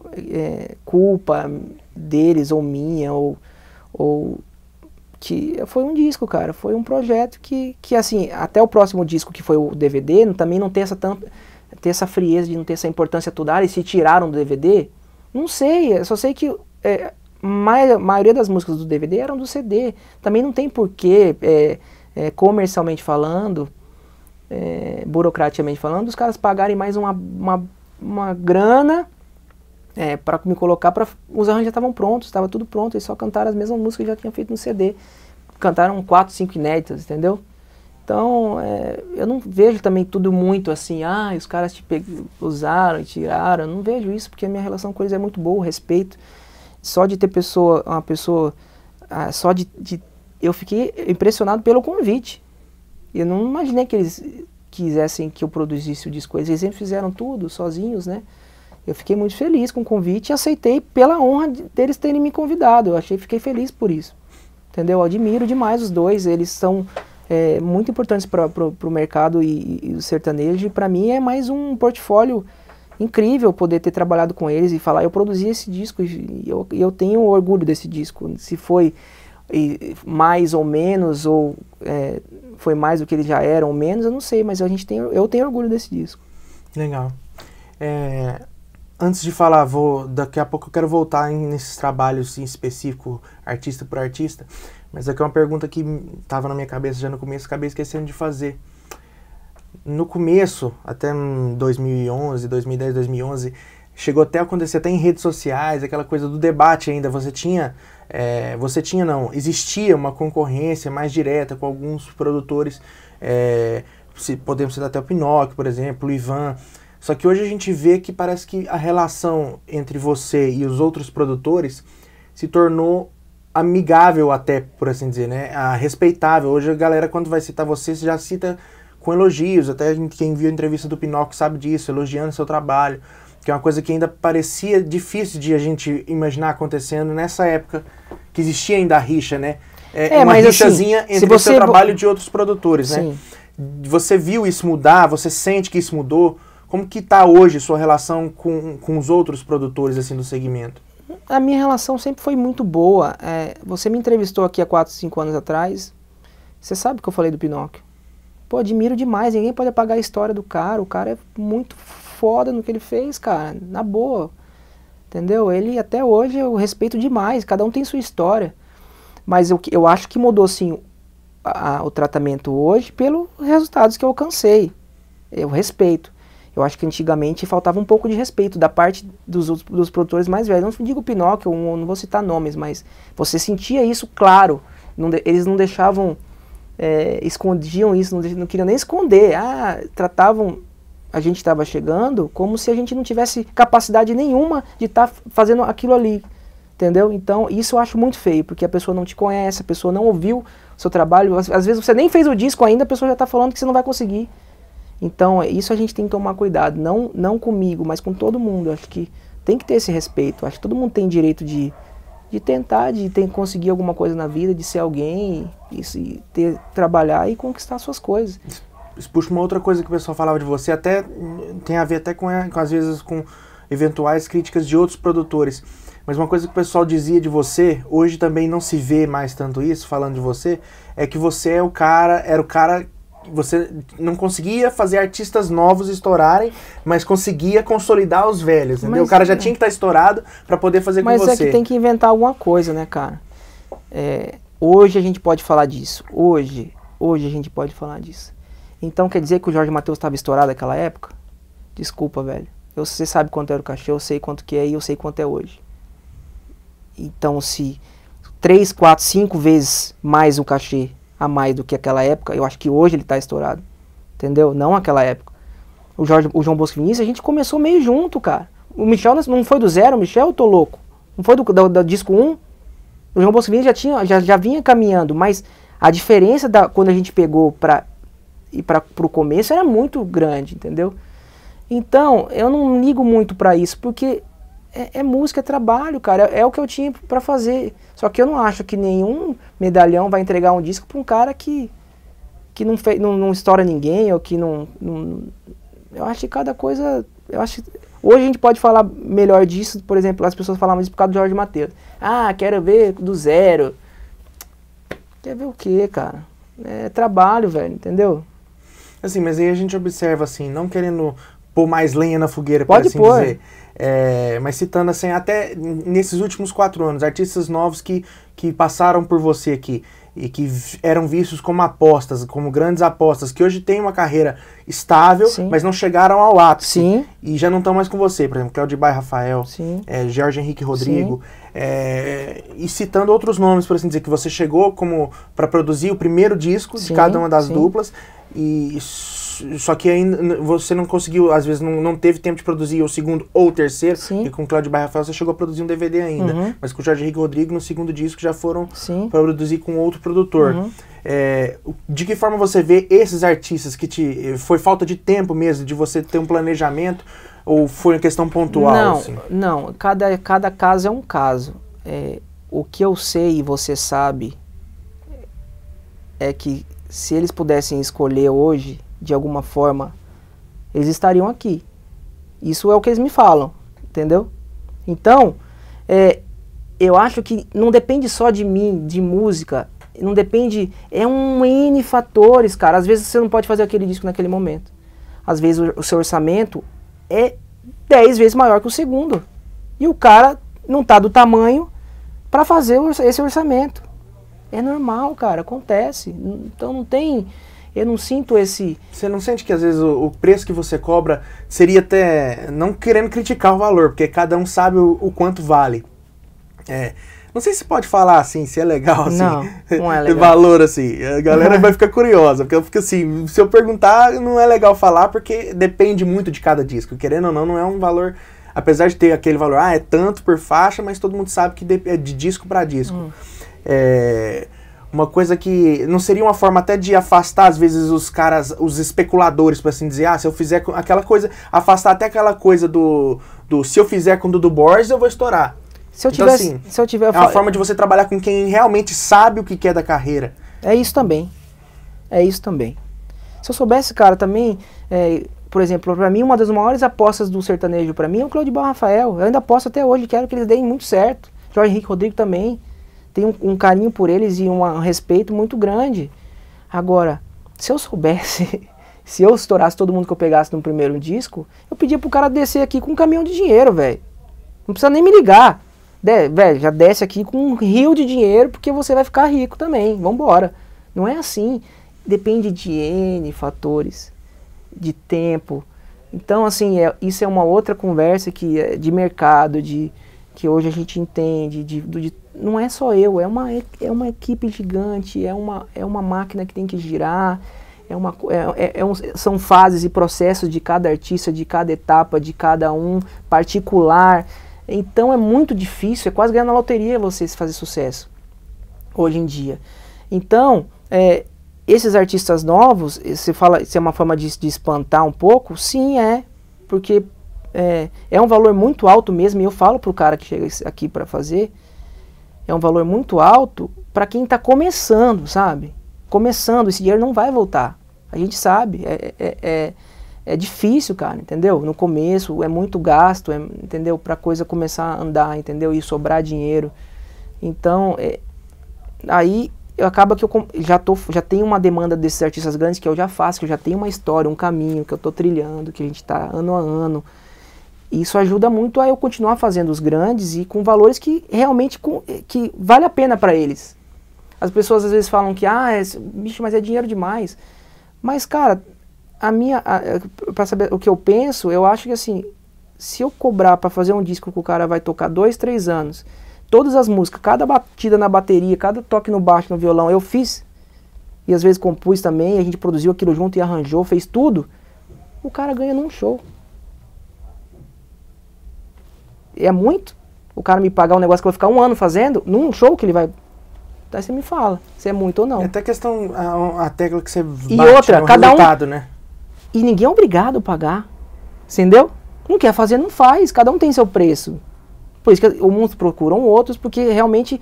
Speaker 2: culpa deles ou minha ou, ou que foi um disco, cara, foi um projeto que, que assim, até o próximo disco que foi o DVD, também não tem essa tampa, tem essa frieza de não ter essa importância toda, ah, e se tiraram do DVD, não sei, eu só sei que é, a maioria das músicas do DVD eram do CD, também não tem porquê, é, é, comercialmente falando, é, burocraticamente falando, os caras pagarem mais uma, uma, uma grana é, para me colocar, para os arranjos já estavam prontos, estava tudo pronto, eles só cantaram as mesmas músicas que já tinha feito no CD. Cantaram quatro, cinco inéditas, entendeu? Então, é, eu não vejo também tudo muito assim, ah, os caras te usaram e tiraram. não vejo isso, porque a minha relação com eles é muito boa, respeito. Só de ter pessoa, uma pessoa, ah, só de, de, Eu fiquei impressionado pelo convite. Eu não imaginei que eles quisessem que eu produzisse o disco. Eles sempre fizeram tudo sozinhos, né? Eu fiquei muito feliz com o convite e aceitei pela honra de deles terem me convidado. Eu achei, fiquei feliz por isso. Entendeu? Eu admiro demais os dois. Eles são é, muito importantes para o mercado e, e o sertanejo. E para mim é mais um portfólio incrível poder ter trabalhado com eles e falar, eu produzi esse disco e eu, eu tenho orgulho desse disco. Se foi e, mais ou menos, ou é, foi mais do que eles já eram, ou menos, eu não sei, mas a gente tem, eu tenho orgulho desse disco.
Speaker 1: Legal. É, antes de falar, vou daqui a pouco eu quero voltar em, nesses trabalhos em específico, artista por artista, mas aqui é uma pergunta que estava na minha cabeça já no começo, acabei esquecendo de fazer. No começo, até 2011, 2010, 2011, chegou até a acontecer até em redes sociais, aquela coisa do debate ainda, você tinha, é, você tinha não, existia uma concorrência mais direta com alguns produtores, é, podemos citar até o Pinóquio, por exemplo, o Ivan, só que hoje a gente vê que parece que a relação entre você e os outros produtores se tornou amigável até, por assim dizer, né? A ah, respeitável. Hoje a galera quando vai citar você, você já cita com elogios. Até quem viu a entrevista do Pinóquio sabe disso, elogiando seu trabalho, que é uma coisa que ainda parecia difícil de a gente imaginar acontecendo nessa época que existia ainda a rixa, né? É, é uma assim, rixazinha assim, entre o seu trabalho de outros produtores, né? Sim. né? Você viu isso mudar? Você sente que isso mudou? Como que está hoje sua relação com, com os outros produtores assim do segmento?
Speaker 2: A minha relação sempre foi muito boa. É, você me entrevistou aqui há 4, 5 anos atrás. Você sabe que eu falei do Pinóquio. Pô, admiro demais. Ninguém pode apagar a história do cara. O cara é muito foda no que ele fez, cara. Na boa. Entendeu? Ele até hoje eu respeito demais. Cada um tem sua história. Mas eu, eu acho que mudou sim a, a, o tratamento hoje pelos resultados que eu alcancei. Eu respeito. Eu acho que antigamente faltava um pouco de respeito da parte dos, dos produtores mais velhos. Não digo Pinóquio, não vou citar nomes, mas você sentia isso claro. Não de, eles não deixavam, é, escondiam isso, não, não queriam nem esconder. Ah, tratavam a gente estava chegando como se a gente não tivesse capacidade nenhuma de estar tá fazendo aquilo ali. Entendeu? Então, isso eu acho muito feio, porque a pessoa não te conhece, a pessoa não ouviu o seu trabalho. Às, às vezes você nem fez o disco ainda, a pessoa já está falando que você não vai conseguir. Então, isso a gente tem que tomar cuidado, não, não comigo, mas com todo mundo. Acho que tem que ter esse respeito. Acho que todo mundo tem direito de, de tentar, de ter, conseguir alguma coisa na vida, de ser alguém, e, e ter,
Speaker 1: trabalhar e conquistar suas coisas. Isso puxa uma outra coisa que o pessoal falava de você, até tem a ver até com, é, com às vezes com eventuais críticas de outros produtores. Mas uma coisa que o pessoal dizia de você, hoje também não se vê mais tanto isso falando de você, é que você é o cara, era o cara você não conseguia fazer artistas novos estourarem, mas conseguia consolidar os velhos, entendeu? Mas, o cara já tinha que estar tá estourado para poder fazer com mas você. Mas é que tem que
Speaker 2: inventar alguma coisa, né, cara? É, hoje a gente pode falar disso. Hoje, hoje a gente pode falar disso. Então quer dizer que o Jorge Matheus estava estourado naquela época? Desculpa, velho. Eu, você sabe quanto era o cachê, eu sei quanto que é e eu sei quanto é hoje. Então se 3, 4, 5 vezes mais o cachê a mais do que aquela época. Eu acho que hoje ele está estourado. Entendeu? Não aquela época. O, Jorge, o João Bosco Vinícius, a gente começou meio junto, cara. O Michel não foi do zero, Michel, eu tô louco. Não foi do, do, do disco 1. Um. O João Bosco Vinícius já, tinha, já, já vinha caminhando, mas a diferença da, quando a gente pegou para ir para o começo era muito grande, entendeu? Então, eu não ligo muito para isso, porque é, é, música, é trabalho, cara. É, é o que eu tinha para fazer. Só que eu não acho que nenhum medalhão vai entregar um disco pra um cara que, que não, fe, não, não estoura ninguém, ou que não, não. Eu acho que cada coisa. Eu acho Hoje a gente pode falar melhor disso, por exemplo, as pessoas falavam isso por causa do Jorge Matheus. Ah, quero ver do zero. Quer ver o que, cara? É
Speaker 1: trabalho, velho, entendeu? Assim, mas aí a gente observa assim, não querendo pôr mais lenha na fogueira, pode por assim pôr. dizer. É, mas citando assim, até nesses últimos quatro anos, artistas novos que, que passaram por você aqui e que eram vistos como apostas, como grandes apostas, que hoje têm uma carreira estável, Sim. mas não chegaram ao ápice Sim. e já não estão mais com você, por exemplo, de Bai Rafael, é, Jorge Henrique Rodrigo, é, e citando outros nomes, por assim dizer, que você chegou como para produzir o primeiro disco Sim. de cada uma das duplas e só que ainda você não conseguiu, às vezes não, não teve tempo de produzir o segundo ou o terceiro. Sim. E com o Cláudio Barra você chegou a produzir um DVD ainda. Uhum. Mas com o Jorge Henrique Rodrigo no segundo disco já foram para produzir com outro produtor. Uhum. É, de que forma você vê esses artistas que te. Eh, foi falta de tempo mesmo, de você ter um planejamento? Ou foi uma questão pontual? Não, assim? não. Cada, cada caso é um caso.
Speaker 2: É, o que eu sei e você sabe é que se eles pudessem escolher hoje, de alguma forma, eles estariam aqui. Isso é o que eles me falam, entendeu? Então, é, eu acho que não depende só de mim, de música. Não depende. É um N fatores, cara. Às vezes você não pode fazer aquele disco naquele momento. Às vezes o, o seu orçamento é 10 vezes maior que o segundo. E o cara não tá do tamanho para fazer esse orçamento.
Speaker 1: É normal,
Speaker 2: cara. Acontece. Então
Speaker 1: não tem eu não sinto esse. Você não sente que às vezes o, o, preço que você cobra seria até. não querendo criticar o valor, porque cada um sabe o, o quanto vale. É, não sei se pode falar assim, se é legal assim. Não, não é [laughs] legal. valor assim. A galera é. vai ficar curiosa, porque eu fico assim, se eu perguntar, não é legal falar porque depende muito de cada disco. Querendo ou não, não é um valor, apesar de ter aquele valor, ah, é tanto por faixa, mas todo mundo sabe que é de disco para disco. Hum. É, uma coisa que não seria uma forma até de afastar às vezes os caras, os especuladores, para assim dizer, ah, se eu fizer aquela coisa, afastar até aquela coisa do, do se eu fizer com o Dudu Borges, eu vou estourar. Se eu então, tivesse, assim, se eu tiver, é uma forma de você trabalhar com quem realmente sabe o que quer da carreira. É isso também.
Speaker 2: É isso também. Se eu soubesse, cara, também, é, por exemplo, para mim uma das maiores apostas do sertanejo para mim é o Barra Rafael. Eu ainda aposto até hoje, quero que eles deem muito certo. Jorge Henrique Rodrigo também tenho um, carinho por eles e um respeito muito grande. Agora, se eu soubesse, [laughs] se eu estourasse todo mundo que eu pegasse no primeiro disco, eu pedia pro cara descer aqui com um caminhão de dinheiro, velho. Não precisa nem me ligar. De, velho, já desce aqui com um rio de dinheiro porque você vai ficar rico também. Vambora. Não é assim. Depende de N fatores, de tempo. Então, assim, é, isso é uma outra conversa que é de mercado, de que hoje a gente entende, de, de não é só eu, é uma, é uma equipe gigante, é uma, é uma máquina que tem que girar, é uma, é, é, é um, são fases e processos de cada artista, de cada etapa, de cada um particular. Então é muito difícil, é quase ganhar na loteria você fazer sucesso hoje em dia. Então, é, esses artistas novos, eh, você fala, se é uma forma de, de espantar um pouco, sim é, porque é, é um valor muito alto mesmo, e eu falo pro cara que chega aqui para fazer, é um valor muito alto para quem está começando, sabe? Começando, esse dinheiro não vai voltar. A gente sabe, é, é, é, é difícil, cara, entendeu? No começo é muito gasto, é, entendeu? Para coisa começar a andar, entendeu? E sobrar dinheiro. Então, é, aí eu acaba que eu já, tô, já tenho uma demanda desses artistas grandes que eu já faço, que eu já tenho uma história, um caminho que eu estou trilhando, que a gente está ano a ano isso ajuda muito a eu continuar fazendo os grandes e com valores que realmente com, eh, que vale a pena para eles. As pessoas às vezes falam que, ah, é, bicho, mas é dinheiro demais. Mas, cara, a minha. Eh, para saber o que eu penso, eu acho que assim, se eu cobrar para fazer um disco que o cara vai tocar dois, três anos, todas as músicas, cada batida na bateria, cada toque no baixo, no violão, eu fiz. E às vezes compus também, a gente produziu aquilo junto e arranjou, fez tudo. O cara ganha num show é muito o cara me pagar um negócio que eu vou ficar um ano fazendo, num show que ele vai. Daí você me fala se é muito ou não. É até questão, a, a tecla que você e outra, no cada resultado, um, né? E ninguém é obrigado a pagar. Entendeu? Não quer fazer, não faz. Cada um tem seu preço. Por isso que uns procuram outros, porque realmente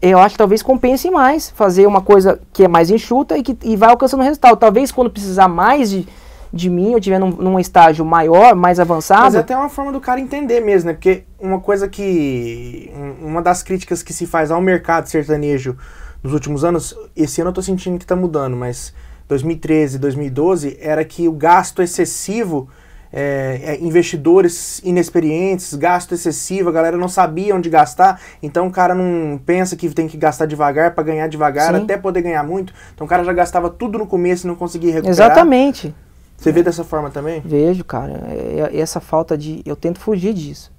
Speaker 2: eu acho que talvez compense mais fazer uma coisa que é mais enxuta e que e vai alcançando resultado. Talvez quando precisar mais de, de mim, eu estiver num, num, estágio maior, mais avançado. Mas é até
Speaker 1: uma forma do cara entender mesmo, né? Porque uma coisa que. Uma das críticas que se faz ao mercado sertanejo nos últimos anos, esse ano eu tô sentindo que tá mudando, mas 2013, 2012, era que o gasto excessivo. É, investidores inexperientes, gasto excessivo, a galera não sabia onde gastar, então o cara não pensa que tem que gastar devagar para ganhar devagar, Sim. até poder ganhar muito. Então o cara já gastava tudo no começo e não conseguia recuperar. Exatamente. Você vê dessa forma também?
Speaker 2: Vejo, cara. É, é, é essa falta de. Eu tento fugir disso.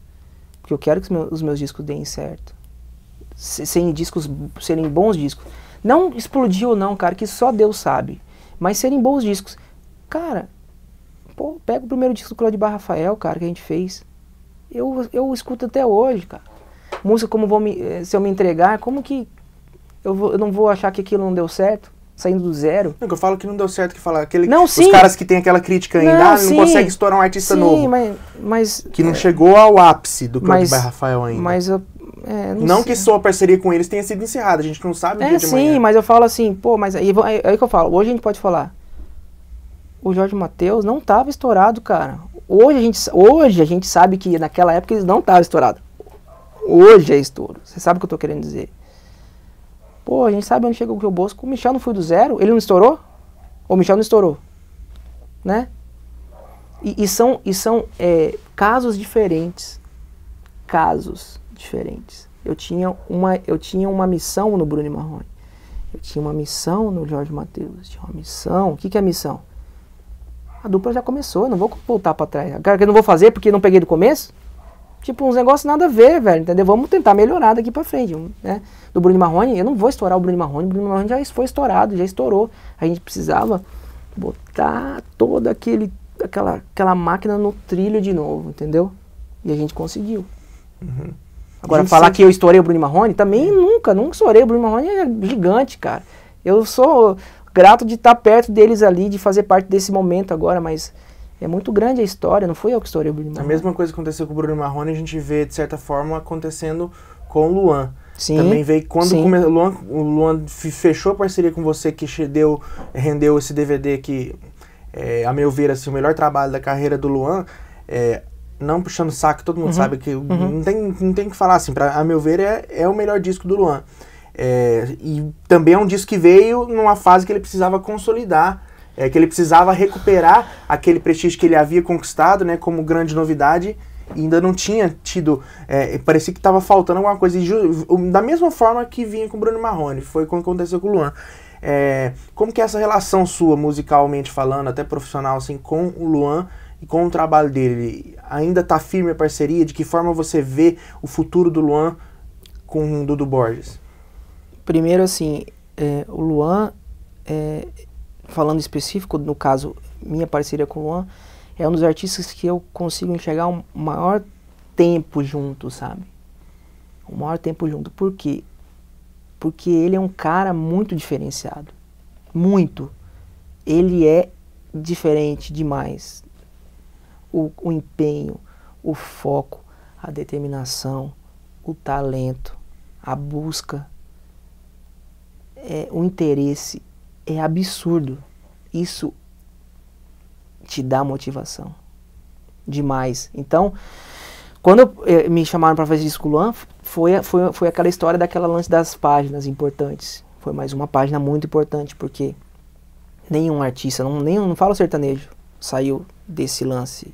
Speaker 2: Porque eu quero que os meus, discos deem certo. Sem discos, serem bons discos. Não explodir ou não, cara, que só Deus sabe. Mas serem bons discos. Cara, pô, pega o primeiro disco do Claudio Barra Rafael, cara, que a gente fez. Eu, eu escuto até hoje, cara. Música como vou me, eh, se eu me entregar, como que eu, vou, eu não vou achar que aquilo não deu certo? saindo do zero.
Speaker 1: Não, eu falo que não deu certo que falar aquele não, sim. os caras que tem aquela crítica ainda, não, ah, não consegue estourar um artista sim, novo. Sim, mas, mas, que não é, chegou ao ápice do Punk Bairro Rafael ainda. Mas eu, é, não, não que sua parceria com eles tenha sido encerrada, a gente não sabe o é, dia de sim, manhã.
Speaker 2: sim, mas eu falo assim, pô, mas aí, aí, aí que eu falo, hoje a gente pode falar. O Jorge Matheus não tava estourado, cara. Hoje a gente, hoje a gente sabe que naquela época eles não tava estourado. Hoje é estouro. Você sabe o que eu tô querendo dizer? Pô, a gente sabe onde chegou o que Bosco. O Michel não foi do zero? Ele não estourou? O Michel não estourou? Né? E, e são, e são é, casos diferentes. Casos diferentes. Eu tinha, uma, eu tinha uma missão no Bruno Marrone. Eu tinha uma missão no Jorge Matheus. Tinha uma missão. O que, que é missão? A dupla já começou, não vou voltar para trás. Cara, que eu não vou fazer porque não peguei do começo? Tipo, uns negócios nada a ver, velho, entendeu? Vamos tentar melhorar daqui pra frente, né? Do Bruno Marrone, eu não vou estourar o Bruno Marrone, o Bruno Marrone já foi estourado, já estourou. A gente precisava botar toda aquele, aquela, aquela máquina no trilho de novo, entendeu? E a gente conseguiu.
Speaker 1: Uhum. Agora, falar sempre... que eu
Speaker 2: estourei o Bruno Marrone, também é. nunca, nunca estourei. O Bruno Marrone é gigante, cara. Eu sou grato de estar perto deles ali, de fazer parte desse momento agora, mas é muito grande a história, não foi eu que estourei o Bruno
Speaker 1: Marrone. A mesma coisa que aconteceu com o Bruno Marrone, a gente vê, de certa forma, acontecendo com o Luan. Sim, Também veio quando sim. Come... Luan, o Luan fechou a parceria com você, que deu, rendeu esse DVD que, é, a meu ver, assim, o melhor trabalho da carreira do Luan. É, não puxando saco, todo mundo uhum. sabe que uhum. não, tem, não tem que falar assim. Pra, a meu ver, é, é o melhor disco do Luan. É, e também é um disco que veio numa fase que ele precisava consolidar é, que ele precisava recuperar aquele prestígio que ele havia conquistado, né, como grande novidade, e ainda não tinha tido, é, parecia que estava faltando alguma coisa, da mesma forma que vinha com o Bruno Marrone, foi como aconteceu com o Luan. É, como que é essa relação sua, musicalmente falando, até profissional, assim, com o Luan e com o trabalho dele? Ainda está firme a parceria? De que forma você vê o futuro do Luan com o Dudu Borges?
Speaker 2: Primeiro, assim, é, o Luan, é, falando específico, no caso, minha parceria com o Luan, é um dos artistas que eu consigo enxergar um maior tempo junto, sabe? O um maior tempo junto. Por quê? Porque ele é um cara muito diferenciado. Muito. Ele é diferente demais. O, o empenho, o foco, a determinação, o talento, a busca, é, o interesse é absurdo. Isso te dá motivação demais. Então, quando eu, eh, me chamaram para fazer disco Luan, foi, foi, foi aquela história daquela lance das páginas importantes. Foi mais uma página muito importante, porque nenhum artista, não, nenhum, não falo sertanejo, saiu desse lance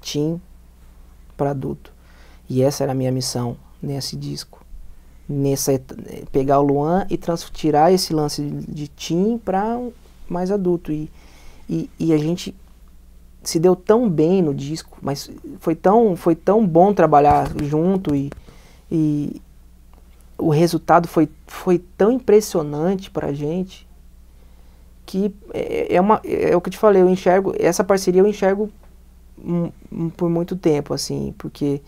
Speaker 2: teen para adulto. E essa era a minha missão nesse disco nessa pegar o Luan e tirar esse lance de Tim para um, mais adulto e, e, e, a gente se deu tão bem no disco, mas foi tão foi tão bom trabalhar junto e, e o resultado foi, foi tão impressionante para a gente que é, é uma é o que eu te falei eu enxergo essa parceria eu enxergo um, um, por muito tempo assim porque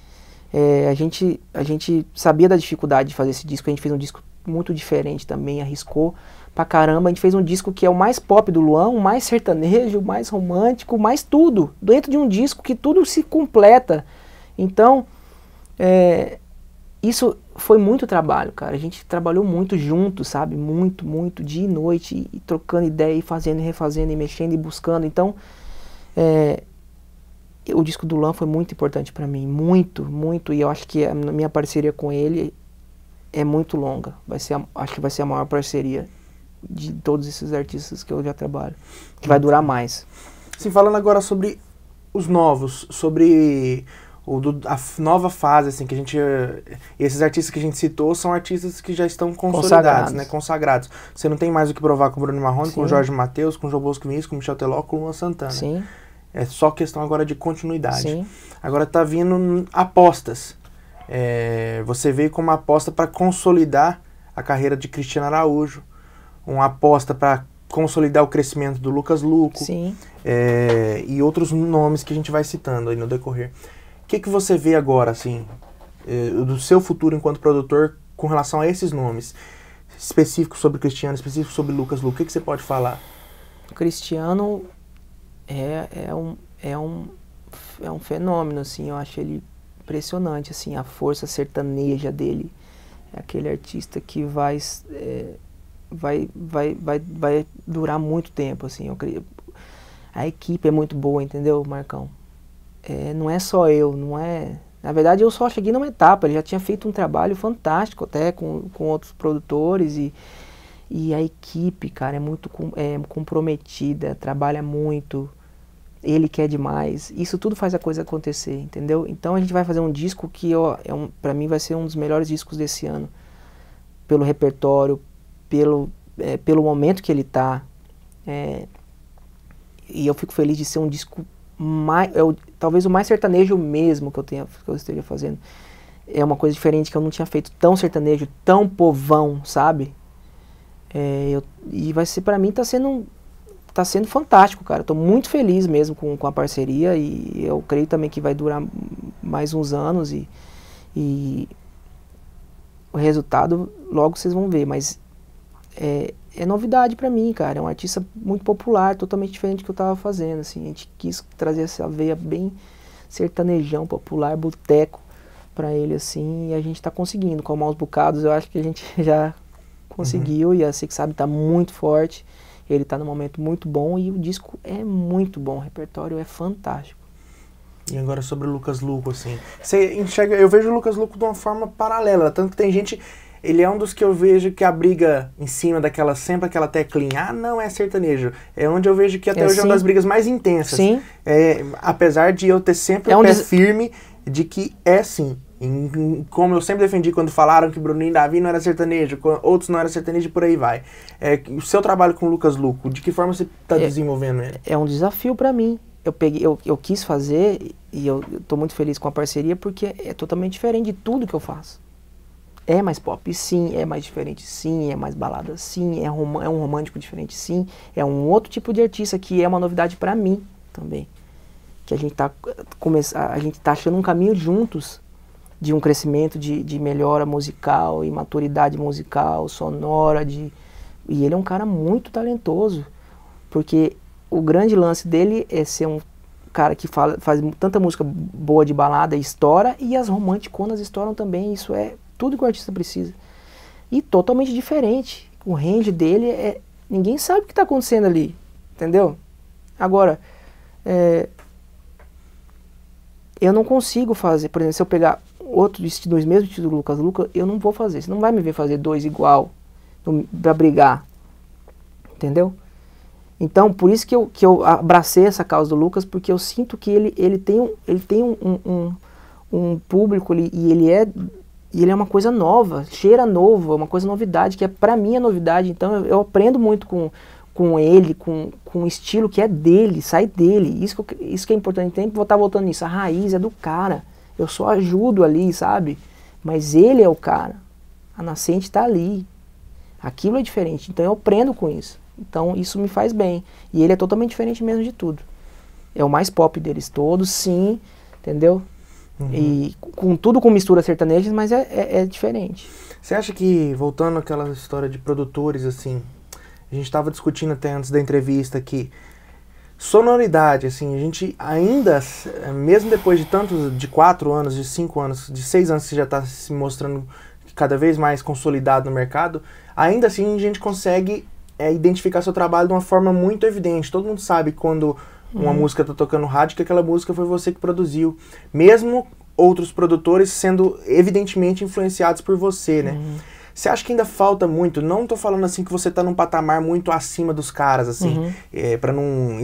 Speaker 2: é, a, gente, a gente sabia da dificuldade de fazer esse disco, a gente fez um disco muito diferente também, arriscou pra caramba. A gente fez um disco que é o mais pop do Luan, o mais sertanejo, o mais romântico, mais tudo. Dentro de um disco que tudo se completa. Então, é, isso foi muito trabalho, cara. A gente trabalhou muito junto, sabe? Muito, muito, dia e noite, e, e trocando ideia, e fazendo, e refazendo, e mexendo, e buscando. Então, é, o disco do Lan foi muito importante para mim, muito, muito, e eu acho que a minha parceria com ele é muito longa. Vai ser, a, acho que vai ser a maior parceria de todos esses artistas
Speaker 1: que eu já trabalho, que vai durar mais. Sim, falando agora sobre os novos, sobre o do, a nova fase, assim, que a gente. Esses artistas que a gente citou são artistas que já estão consolidados, né, consagrados. né? Consagrados. Você não tem mais o que provar com o Bruno Marrone, Sim. com o Jorge Matheus, com o João Bosco Vinícius, com o Michel Teló, com o Luan Santana. Sim. É só questão agora de continuidade. Sim. Agora está vindo apostas. É, você veio com uma aposta para consolidar a carreira de Cristiano Araújo, uma aposta para consolidar o crescimento do Lucas Luco é, e outros nomes que a gente vai citando aí no decorrer. O que, que você vê agora, assim, é, do seu futuro enquanto produtor com relação a esses nomes? Específico sobre Cristiano, específico sobre Lucas Luco, o que, que você pode falar? Cristiano é, é, um, é, um, é
Speaker 2: um fenômeno, assim, eu acho ele impressionante, assim, a força sertaneja dele. É aquele artista que vai, é, vai, vai, vai, vai durar muito tempo, assim, eu creio. A equipe é muito boa, entendeu, Marcão? É, não é só eu, não é... Na verdade, eu só cheguei numa etapa, ele já tinha feito um trabalho fantástico até com, com outros produtores e, e a equipe, cara, é muito com, é, comprometida, trabalha muito, ele quer demais. Isso tudo faz a coisa acontecer, entendeu? Então a gente vai fazer um disco que, ó, é um, para mim vai ser um dos melhores discos desse ano, pelo repertório, pelo é, pelo momento que ele tá. É, e eu fico feliz de ser um disco mais, é o, talvez o mais sertanejo mesmo que eu tenha, que eu esteja fazendo. É uma coisa diferente que eu não tinha feito tão sertanejo, tão povão, sabe? É, eu, e vai ser para mim tá sendo um, tá sendo fantástico, cara. Estou muito feliz mesmo com, com a parceria e eu creio também que vai durar mais uns anos e, e o resultado logo vocês vão ver. Mas é, é novidade para mim, cara. É um artista muito popular, totalmente diferente do que eu estava fazendo. Assim. A gente quis trazer essa veia bem sertanejão, popular, boteco para ele assim e a gente está conseguindo. Com maus bocados eu acho que a gente [laughs] já conseguiu uhum. e a Six Sabe tá muito forte. Ele está num momento muito bom e o disco é muito bom, o repertório é fantástico.
Speaker 1: E agora sobre o Lucas Luco, assim. Você enxerga, eu vejo o Lucas Luco de uma forma paralela, tanto que tem gente. Ele é um dos que eu vejo que a briga em cima daquela, sempre aquela teclinha, ah, não é sertanejo. É onde eu vejo que até é, hoje sim. é uma das brigas mais intensas. Sim. É, apesar de eu ter sempre é um o pé des... firme de que é sim. Em, como eu sempre defendi quando falaram que Bruninho Davi não era sertanejo, outros não era sertanejo e por aí vai. É, o seu trabalho com o Lucas Luco, de que forma você está é, desenvolvendo ele? É um desafio para mim. Eu, peguei, eu, eu quis fazer
Speaker 2: e eu estou muito feliz com a parceria porque é totalmente diferente de tudo que eu faço. É mais pop, sim, é mais diferente, sim, é mais balada, sim, é, rom é um romântico diferente, sim, é um outro tipo de artista que é uma novidade para mim também. Que a gente tá, a gente tá achando um caminho juntos de um crescimento de, de melhora musical e maturidade musical, sonora. De... E ele é um cara muito talentoso, porque o grande lance dele é ser um cara que fala, faz tanta música boa de balada e estoura, e as romanticonas estouram também. Isso é tudo que o artista precisa. E totalmente diferente. O range dele é. Ninguém sabe o que está acontecendo ali, entendeu? Agora, é, eu não consigo fazer, por exemplo, se eu pegar outro disse dois mesmo títulos do Lucas Luca, eu não vou fazer. Você não vai me ver fazer dois igual para brigar. Entendeu? Então, por isso que eu, que eu abracei essa causa do Lucas, porque eu sinto que ele, ele tem, um, ele tem um, um, um público ele, e ele é e ele é uma coisa nova, cheira novo, é uma coisa novidade, que é para mim é novidade. Então eu, eu, aprendo muito com, com ele, com, com o estilo que é dele, sai dele. Isso que, eu, isso que é importante, tem que estar voltando nisso. A raiz é do cara. Eu só ajudo ali, sabe? Mas ele é o cara. A nascente está ali. Aquilo é diferente. Então eu aprendo com isso. Então isso me faz bem. E ele é totalmente diferente mesmo de tudo. É o mais pop deles todos, sim. Entendeu? Uhum. E com tudo com mistura sertaneja, mas é, é, é diferente.
Speaker 1: Você acha que, voltando àquela história de produtores, assim, a gente estava discutindo até antes da entrevista que sonoridade, assim, a gente ainda, mesmo depois de tantos, de quatro anos, de cinco anos, de seis anos que já está se mostrando cada vez mais consolidado no mercado, ainda assim a gente consegue é, identificar seu trabalho de uma forma muito evidente. Todo mundo sabe quando uma hum. música está tocando rádio que aquela música foi você que produziu. Mesmo outros produtores sendo evidentemente influenciados por você, né? Hum. Você acha que ainda falta muito? Não tô falando assim que você tá num patamar muito acima dos caras, assim, uhum. é, para não.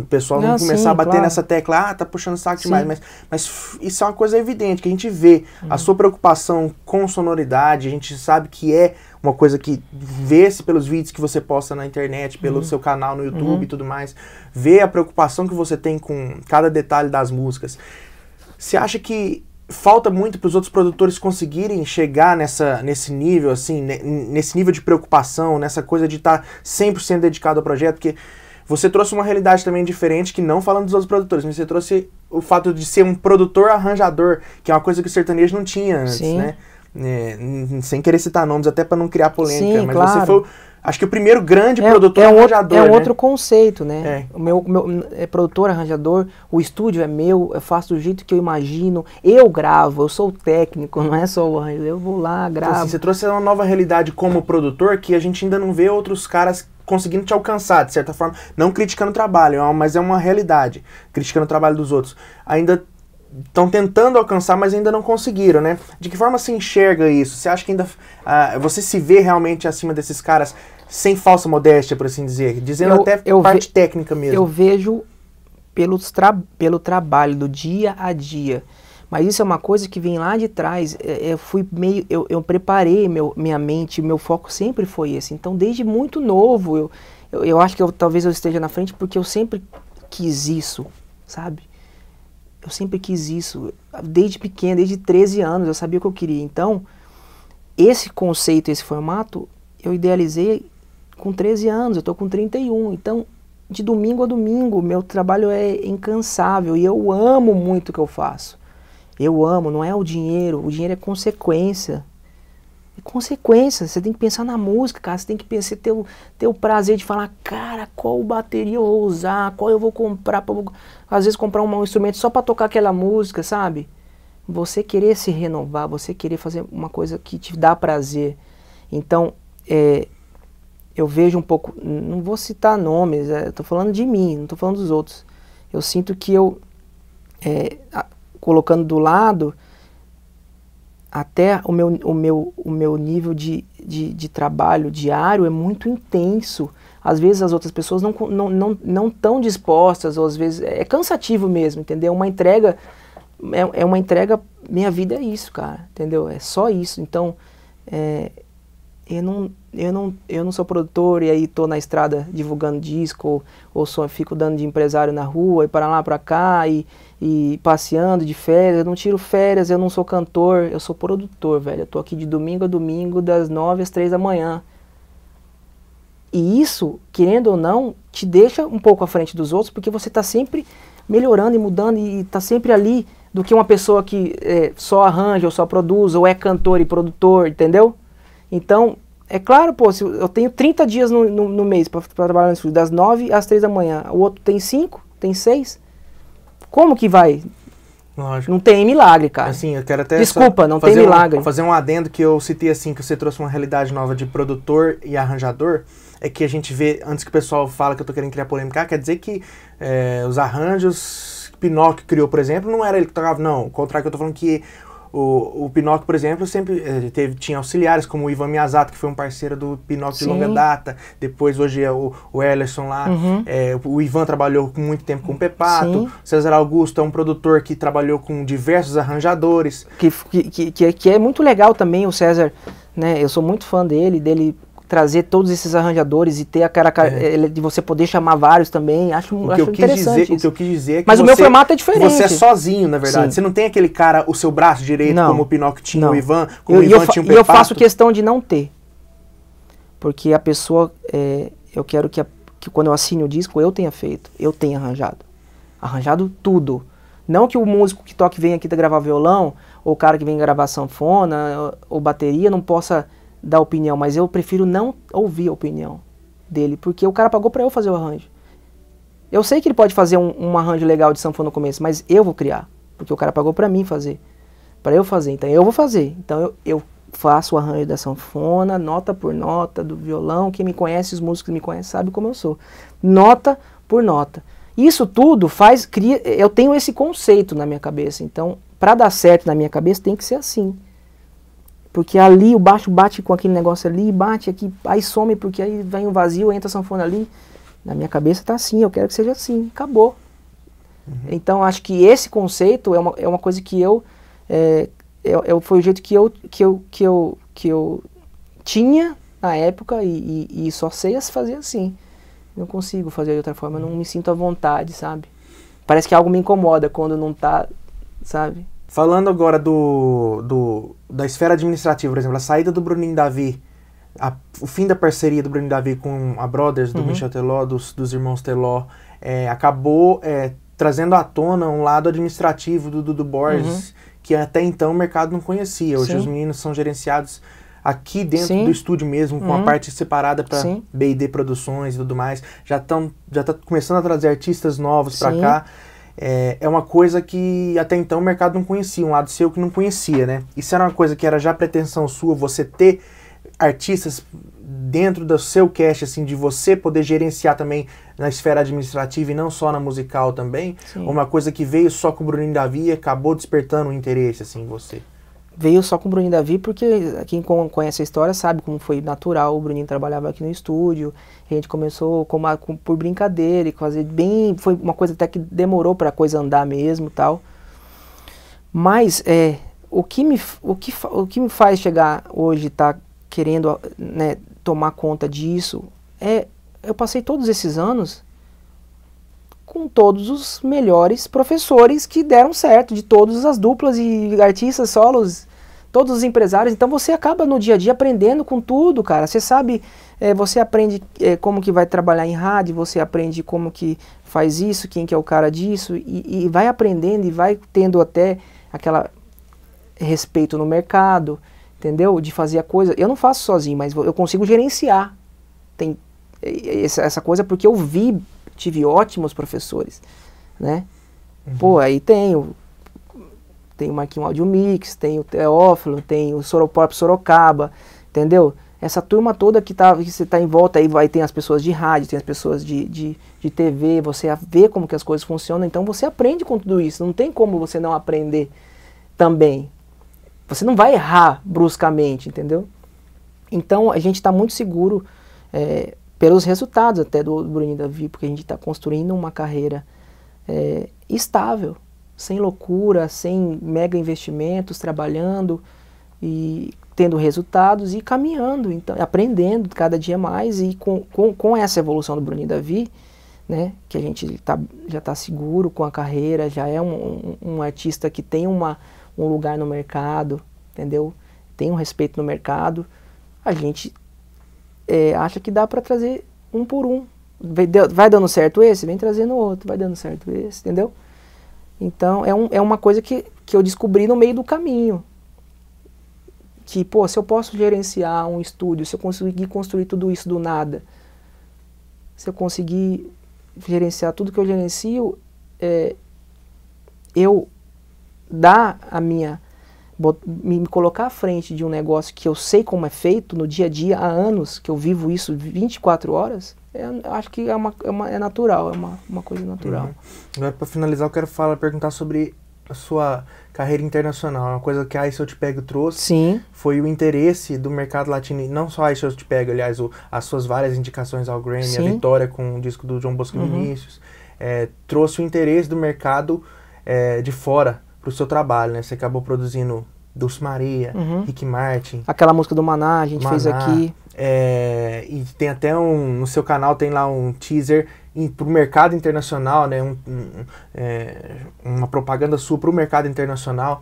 Speaker 1: O pessoal não, não começar sim, a bater claro. nessa tecla, ah, tá puxando saco demais. Mas, mas isso é uma coisa evidente, que a gente vê uhum. a sua preocupação com sonoridade, a gente sabe que é uma coisa que vê-se pelos vídeos que você posta na internet, pelo uhum. seu canal no YouTube uhum. e tudo mais, vê a preocupação que você tem com cada detalhe das músicas. Você acha que falta muito para os outros produtores conseguirem chegar nessa, nesse nível, assim, nesse nível de preocupação, nessa coisa de estar tá 100% dedicado ao projeto, porque você trouxe uma realidade também diferente, que não falando dos outros produtores, mas você trouxe o fato de ser um produtor arranjador, que é uma coisa que o sertanejo não tinha antes, Sim. né? É, sem querer citar nomes, até para não criar polêmica, Sim, mas claro. você foi Acho que o primeiro grande é, produtor é um arranjador. É um né? outro
Speaker 2: conceito, né? É. O meu, meu é produtor, arranjador, o estúdio é meu, eu faço do jeito que eu imagino, eu gravo, eu sou o técnico, [laughs] não é só o arranjo, eu vou lá, então, gravo. Então, assim, você
Speaker 1: trouxe uma nova realidade como produtor que a gente ainda não vê outros caras conseguindo te alcançar, de certa forma. Não criticando o trabalho, é mas é uma realidade. Criticando o trabalho dos outros. Ainda estão tentando alcançar, mas ainda não conseguiram, né? De que forma se enxerga isso? Você acha que ainda. Uh, você se vê realmente acima desses caras sem falsa modéstia, por assim dizer, dizendo eu, até eu parte
Speaker 2: técnica mesmo. Eu vejo pelos tra pelo trabalho do dia a dia. Mas isso é uma coisa que vem lá de trás. É, é, eu fui meio, eu, eu preparei meu, minha mente, meu foco sempre foi esse. Então, desde muito novo, eu, eu, eu acho que eu, talvez eu esteja na frente porque eu sempre quis isso, sabe? Eu sempre quis isso. Desde pequeno, desde 13 anos, eu sabia o que eu queria. Então, esse conceito, esse formato, eu idealizei com 13 anos, eu estou com 31. Então, de domingo a domingo, meu trabalho é incansável e eu amo muito o que eu faço. Eu amo, não é o dinheiro, o dinheiro é consequência. É consequência, você tem que pensar na música, cara, você tem que pensar, ter o, ter o prazer de falar, cara, qual bateria eu vou usar, qual eu vou comprar, pra, às vezes comprar um instrumento só para tocar aquela música, sabe? Você querer se renovar, você querer fazer uma coisa que te dá prazer. Então, é, eu vejo um pouco, não vou citar nomes, estou é, falando de mim, não estou falando dos outros. Eu sinto que eu, é, a, colocando do lado, até o meu, o meu, o meu nível de, de, de, trabalho diário é muito intenso. Às vezes as outras pessoas não estão não, não, não tão dispostas, ou às vezes é, é cansativo mesmo, entendeu? Uma entrega, é, é uma entrega, minha vida é isso, cara, entendeu? É só isso. Então, é, eu não, eu não, eu não sou produtor e aí estou na estrada divulgando disco, ou, ou só fico dando de empresário na rua e para lá, para cá, e, e passeando de férias. Eu não tiro férias, eu não sou cantor, eu sou produtor, velho. Eu tô aqui de domingo a domingo, das nove às três da manhã. E isso, querendo ou não, te deixa um pouco à frente dos outros, porque você está sempre melhorando e mudando e está sempre ali do que uma pessoa que é, só arranja ou só produz ou é cantor e produtor, entendeu? Então, é claro, pô, se eu tenho 30 dias no, no, no mês para trabalhar no estúdio, das 9 às 3 da manhã. O outro tem 5, tem 6. Como que vai?
Speaker 1: Lógico. Não tem milagre, cara. Assim, eu quero até Desculpa, não tem milagre. Um, fazer um adendo que eu citei assim, que você trouxe uma realidade nova de produtor e arranjador é que a gente vê, antes que o pessoal fala que eu tô querendo criar polêmica, quer dizer que é, os arranjos Pinóquio criou, por exemplo, não era ele que tocava, não. O contrário que eu tô falando que o, o Pinóquio, por exemplo, sempre eh, teve, tinha auxiliares, como o Ivan Miyazato, que foi um parceiro do Pinóquio Sim. de longa data. Depois, hoje, é o, o Ellerson lá. Uhum. É, o Ivan trabalhou com muito tempo com o Pepato. Sim. César Augusto é um produtor que trabalhou com diversos arranjadores. Que, que, que, que, é, que é muito legal também o César,
Speaker 2: né? Eu sou muito fã dele, dele trazer todos esses arranjadores e ter a cara é. de você poder chamar vários também. Acho, o acho interessante. Dizer, o que
Speaker 1: eu quis dizer é que Mas você, o meu formato é diferente. Você é sozinho, na verdade. Sim. Você não tem aquele cara, o seu braço direito, não. como o Pinóquio tinha, não. o Ivan, como eu, o Ivan eu, tinha um E eu faço questão
Speaker 2: de não ter. Porque a pessoa, é, eu quero que, a, que quando eu assine o disco, eu tenha feito, eu tenha arranjado. Arranjado tudo. Não que o músico que toque venha aqui gravar violão, ou o cara que vem gravar sanfona, ou, ou bateria, não possa da opinião, mas eu prefiro não ouvir a opinião dele, porque o cara pagou para eu fazer o arranjo. Eu sei que ele pode fazer um, um, arranjo legal de sanfona no começo, mas eu vou criar, porque o cara pagou para mim fazer, para eu fazer. Então eu vou fazer. Então eu, eu faço o arranjo da sanfona, nota por nota do violão. Quem me conhece, os músicos que me conhecem, sabe como eu sou. Nota por nota. Isso tudo faz cria. Eu tenho esse conceito na minha cabeça. Então, para dar certo na minha cabeça, tem que ser assim. Porque ali o baixo bate com aquele negócio ali, bate aqui, aí some, porque aí vem um vazio, entra a sanfona ali. Na minha cabeça tá assim, eu quero que seja assim, acabou. Uhum. Então acho que esse conceito é uma, é uma coisa que eu, é, eu, é, eu, é, Foi o jeito que eu, que eu, que eu, que eu tinha na época e, e, e só sei fazer assim. Não consigo fazer de outra forma, não me sinto à vontade, sabe? Parece que algo me incomoda quando não tá,
Speaker 1: sabe? Falando agora do, do da esfera administrativa, por exemplo, a saída do Bruninho Davi, a, o fim da parceria do Bruninho Davi com a Brothers, do uhum. Michel Teló, dos, dos irmãos Teló, é, acabou é, trazendo à tona um lado administrativo do Dudu Borges, uhum. que até então o mercado não conhecia. Hoje Sim. os meninos são gerenciados aqui dentro Sim. do estúdio mesmo, com uhum. a parte separada para B&D Produções e tudo mais. Já estão já tá começando a trazer artistas novos para cá é, é uma coisa que até então o mercado não conhecia, um lado seu que não conhecia, né? Isso era uma coisa que era já pretensão sua, você ter artistas dentro do seu cash, assim, de você poder gerenciar também na esfera administrativa e não só na musical também? Sim. Uma coisa que veio só com o Bruninho Davi e acabou despertando o um interesse, assim, em você?
Speaker 2: veio só com o Bruninho Davi, porque quem conhece a história sabe como foi natural, o Bruninho trabalhava aqui no estúdio, a gente começou com uma, com, por brincadeira e fazer bem, foi uma coisa até que demorou para a coisa andar mesmo tal. Mas é, o, que me, o, que, o que me faz chegar hoje, tá querendo né, tomar conta disso, é eu passei todos esses anos com todos os melhores professores que deram certo, de todas as duplas e artistas solos todos os empresários. Então você acaba no dia a dia aprendendo com tudo, cara. Você sabe, é, você aprende é, como que vai trabalhar em rádio, você aprende como que faz isso, quem que é o cara disso, e, e vai aprendendo e vai tendo até aquela respeito no mercado, entendeu? De fazer a coisa. Eu não faço sozinho, mas eu consigo gerenciar. Tem eh, essa coisa porque eu vi, tive ótimos professores, né? Uhum. Pô, aí tem tem o Marquinhos áudio Mix, tem o Teófilo, tem o Soropop Sorocaba, entendeu? Essa turma toda que, tá, que você está em volta aí, vai tem as pessoas de rádio, tem as pessoas de, de, de TV, você vê como que as coisas funcionam, então você aprende com tudo isso, não tem como você não aprender também. Você não vai errar bruscamente, entendeu? Então a gente está muito seguro é, pelos resultados até do Bruninho Davi, porque a gente está construindo uma carreira é, estável, sem loucura, sem mega investimentos, trabalhando e tendo resultados e caminhando, então aprendendo cada dia mais e com, com, com essa evolução do Bruninho Davi, né, que a gente tá, já está seguro com a carreira, já é um, um, um artista que tem uma, um lugar no mercado, entendeu? Tem um respeito no mercado, a gente é, acha que dá para trazer um por um. Vai dando certo esse, vem trazendo outro, vai dando certo esse, entendeu? Então, é, um, é uma coisa que, que eu descobri no meio do caminho. Que, pô, se eu posso gerenciar um estúdio, se eu conseguir construir tudo isso do nada, se eu conseguir gerenciar tudo que eu gerencio, é, eu dar a minha. me, me colocar à frente de um negócio que eu sei como é feito no dia a dia, há anos que eu vivo isso 24 horas, é, eu acho que é, uma, é, uma, é natural, é uma, uma coisa natural. Uhum.
Speaker 1: Agora, para finalizar, eu quero falar, perguntar sobre a sua carreira internacional. Uma coisa que a Isso Eu Te Pego trouxe Sim. foi o interesse do mercado latino, e não só a Isso Eu Te Pego, aliás, o, as suas várias indicações ao Grammy, Sim. a vitória com o disco do João Bosco uhum. Vinícius, é, trouxe o interesse do mercado é, de fora para o seu trabalho, né? Você acabou produzindo Dulce Maria, uhum. Rick Martin.
Speaker 2: Aquela música do Maná,
Speaker 1: a gente Maná, fez aqui. É, e tem até um. No seu canal tem lá um teaser para o mercado internacional, né? Um, um, é, uma propaganda sua para o mercado internacional.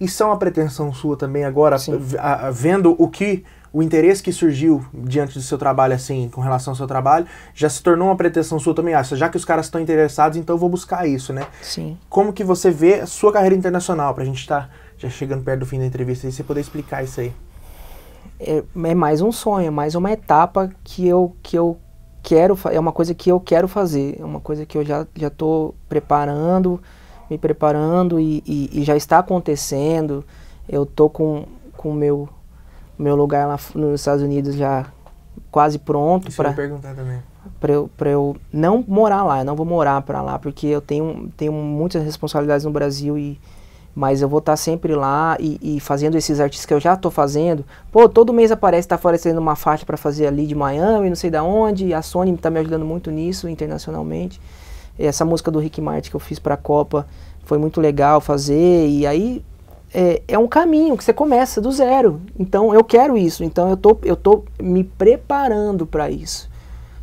Speaker 1: Isso é uma pretensão sua também agora, a, a, vendo o que o interesse que surgiu diante do seu trabalho, assim, com relação ao seu trabalho, já se tornou uma pretensão sua também. Ah, já que os caras estão interessados, então eu vou buscar isso, né? Sim. Como que você vê a sua carreira internacional, para a gente estar tá já chegando perto do fim da entrevista e você poder explicar isso aí? é,
Speaker 2: é mais um sonho, é mais uma etapa que eu, que eu quero, é uma coisa que eu quero fazer, é uma coisa que eu já já estou preparando, me preparando e, e, e, já está acontecendo. Eu estou com com meu meu lugar lá nos Estados Unidos já quase pronto para perguntar também para eu, para eu não morar lá, eu não vou morar para lá porque eu tenho tenho muitas responsabilidades no Brasil e mas eu vou estar tá sempre lá e, e, fazendo esses artistas que eu já estou fazendo. Pô, todo mês aparece, está aparecendo uma faixa para fazer ali de Miami, não sei da onde, a Sony está me ajudando muito nisso internacionalmente. Essa música do Rick Martin que eu fiz para a Copa foi muito legal fazer, e aí é, é, um caminho que você começa do zero. Então eu quero isso, então eu tô, eu tô me preparando para isso.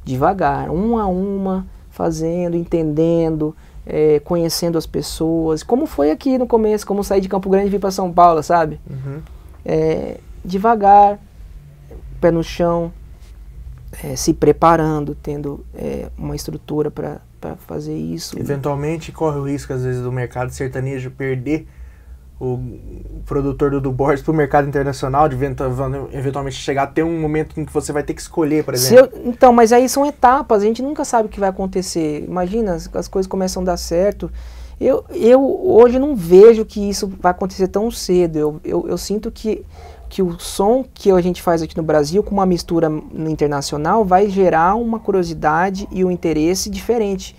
Speaker 2: Devagar, uma a uma, fazendo, entendendo, é, conhecendo as pessoas, como foi aqui no começo, como sair de Campo Grande e vir para São Paulo, sabe? Uhum. É, devagar, pé no chão, é, se preparando, tendo é, uma estrutura
Speaker 1: para fazer isso. Eventualmente corre o risco, às vezes, do mercado sertanejo perder o produtor do, do para o mercado internacional, de eventualmente chegar até ter um momento em que você vai ter que escolher, por exemplo.
Speaker 2: Eu, então, mas aí são etapas, a gente nunca sabe o que vai acontecer. Imagina, as, as coisas começam a dar certo. Eu, eu hoje não vejo que isso vai acontecer tão cedo. Eu, eu, eu sinto que, que o som que a gente faz aqui no Brasil, com uma mistura internacional, vai gerar uma curiosidade e um interesse diferente.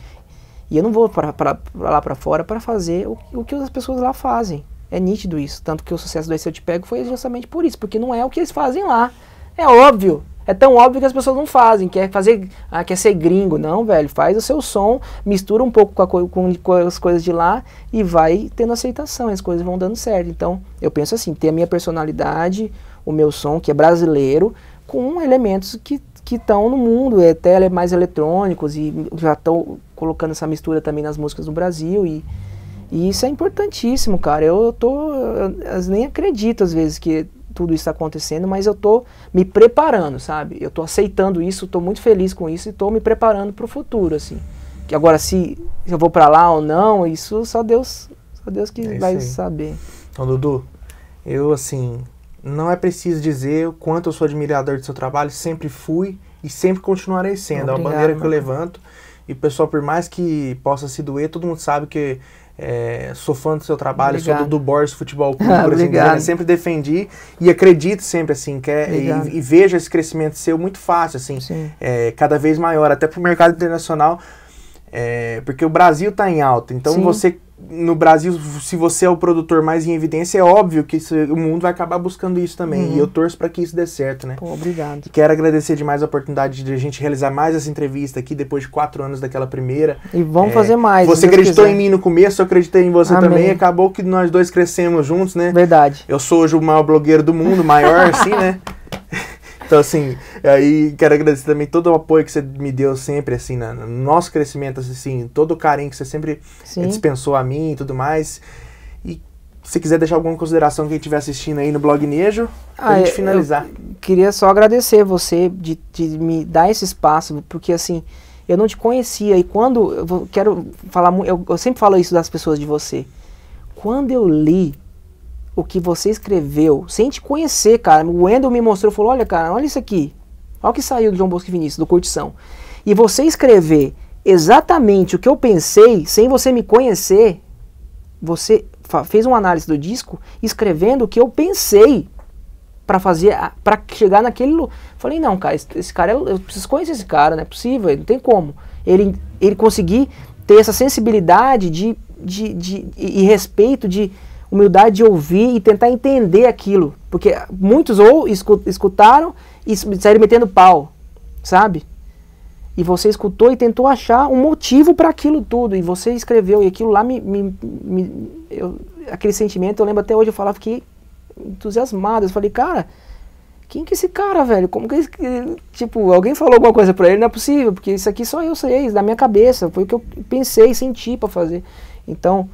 Speaker 2: E eu não vou para lá para fora para fazer o, o que as pessoas lá fazem. É nítido isso. Tanto que o sucesso do Se Eu Te Pego foi justamente por isso, porque não é o que eles fazem lá. É óbvio. É tão óbvio que as pessoas não fazem, quer fazer, ah, quer ser gringo. Não, velho, faz o seu som, mistura um pouco com, com, com as coisas de lá e vai tendo aceitação, as coisas vão dando certo. Então, eu penso assim, ter a minha personalidade, o meu som, que é brasileiro, com elementos que que estão no mundo, é até é mais eletrônicos e já estão colocando essa mistura também nas músicas do Brasil e e isso é importantíssimo, cara. Eu, eu tô. Eu, nem acredito às vezes que tudo isso está acontecendo, mas eu tô me preparando, sabe? Eu tô aceitando isso, tô muito feliz com isso e tô me preparando para o futuro, assim. Que agora se eu vou para lá ou não, isso só Deus, só Deus que é vai aí.
Speaker 1: saber. Então, Dudu, eu assim, não é preciso dizer o quanto eu sou admirador do seu trabalho, sempre fui e sempre continuarei sendo. Obrigado, é uma bandeira que eu levanto. E pessoal, por mais que possa se doer, todo mundo sabe que é, sou fã do seu trabalho, Obrigado. sou do, do Borges Futebol Clube, [laughs] por exemplo. Né? sempre defendi e acredito sempre, assim, que é, e, e, vejo esse crescimento seu muito fácil, assim, é, cada vez maior, até para o mercado internacional, é, porque o Brasil está em alta. Então Sim. você no Brasil, se você é o produtor mais em evidência, é óbvio que isso, o mundo vai acabar buscando isso também. Uhum. E eu torço para que isso dê certo, né? Pô, obrigado. Quero agradecer demais a oportunidade de a gente realizar mais essa entrevista aqui depois de quatro anos daquela primeira. E vamos é, fazer mais. Você acreditou quiser. em mim no começo, eu acreditei em você Amém. também. Acabou que nós dois crescemos juntos, né? Verdade. Eu sou hoje o maior blogueiro do mundo, maior [laughs] assim, né? Então, assim, aí quero agradecer também todo o apoio que você me deu sempre, assim, no nosso crescimento, assim, todo o carinho que você sempre eh, Sim. dispensou a mim e tudo mais. E se quiser deixar alguma consideração quem estiver assistindo aí no blog Nejo, pra ah, gente finalizar. Queria
Speaker 2: só agradecer você de, de me dar esse espaço, porque assim, eu não te conhecia e quando eu quero falar eu, eu sempre falo isso das pessoas de você. Quando eu li o que você escreveu, sem te conhecer, cara. O Wendel me mostrou, falou: olha, cara, olha isso aqui. Olha o que saiu do João Bosco e Vinícius, do Curtição. E você escrever exatamente o que eu pensei, sem você me conhecer, você fez uma análise do disco escrevendo o que eu pensei para fazer, para chegar naquele lugar. Falei, não, cara, esse, esse cara, eu, eu preciso conhecer esse cara, não é possível, não tem como. Ele, ele conseguir ter essa sensibilidade de, de, de, e respeito de humildade de ouvir e tentar entender aquilo. Porque muitos ou escutaram e saíram metendo pau, sabe? E você escutou e tentou achar um motivo para aquilo tudo. E você escreveu, e aquilo lá me. me, me eu, aquele sentimento, eu lembro até hoje, eu falava que entusiasmado. Eu falei, cara, quem que é esse cara, velho? Como que. tipo, alguém falou alguma coisa para ele, não é possível, porque isso aqui só eu sei, da minha cabeça. Foi o que eu pensei, senti para fazer. Então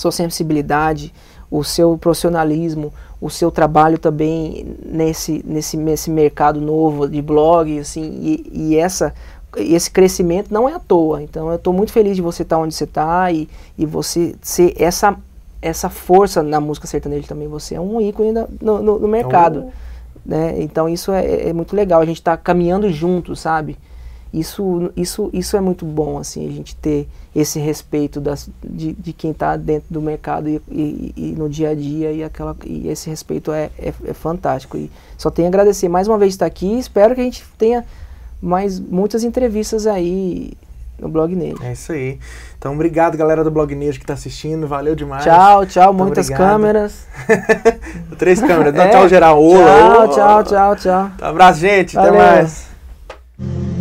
Speaker 2: sua sensibilidade, o seu profissionalismo, o seu trabalho também nesse, nesse, nesse mercado novo de blog, assim, e, e essa esse crescimento não é à toa. Então eu estou muito feliz de você estar tá onde você está e, e você ser essa, essa força na música sertaneja também. Você é um ícone da, no, no, no, mercado. Então... Né? Então isso é, é muito legal. A gente está caminhando junto, sabe? Isso, isso, isso é muito bom, assim, a gente ter esse respeito das, de, de quem está dentro do mercado e, e, e, no dia a dia e, aquela, e esse respeito é, é, é fantástico. E só tenho a agradecer mais uma vez estar aqui espero que a gente tenha mais muitas entrevistas aí
Speaker 1: no Blog Nejo. É isso aí. Então, obrigado, galera do Blog Nejo que está assistindo. Valeu demais. Tchau, tchau. Então, muitas obrigado. câmeras. [laughs] Três câmeras. [laughs] é. Tchau, geral. tchau, tchau, tchau, tchau. Um abraço, gente. Valeu. Até mais.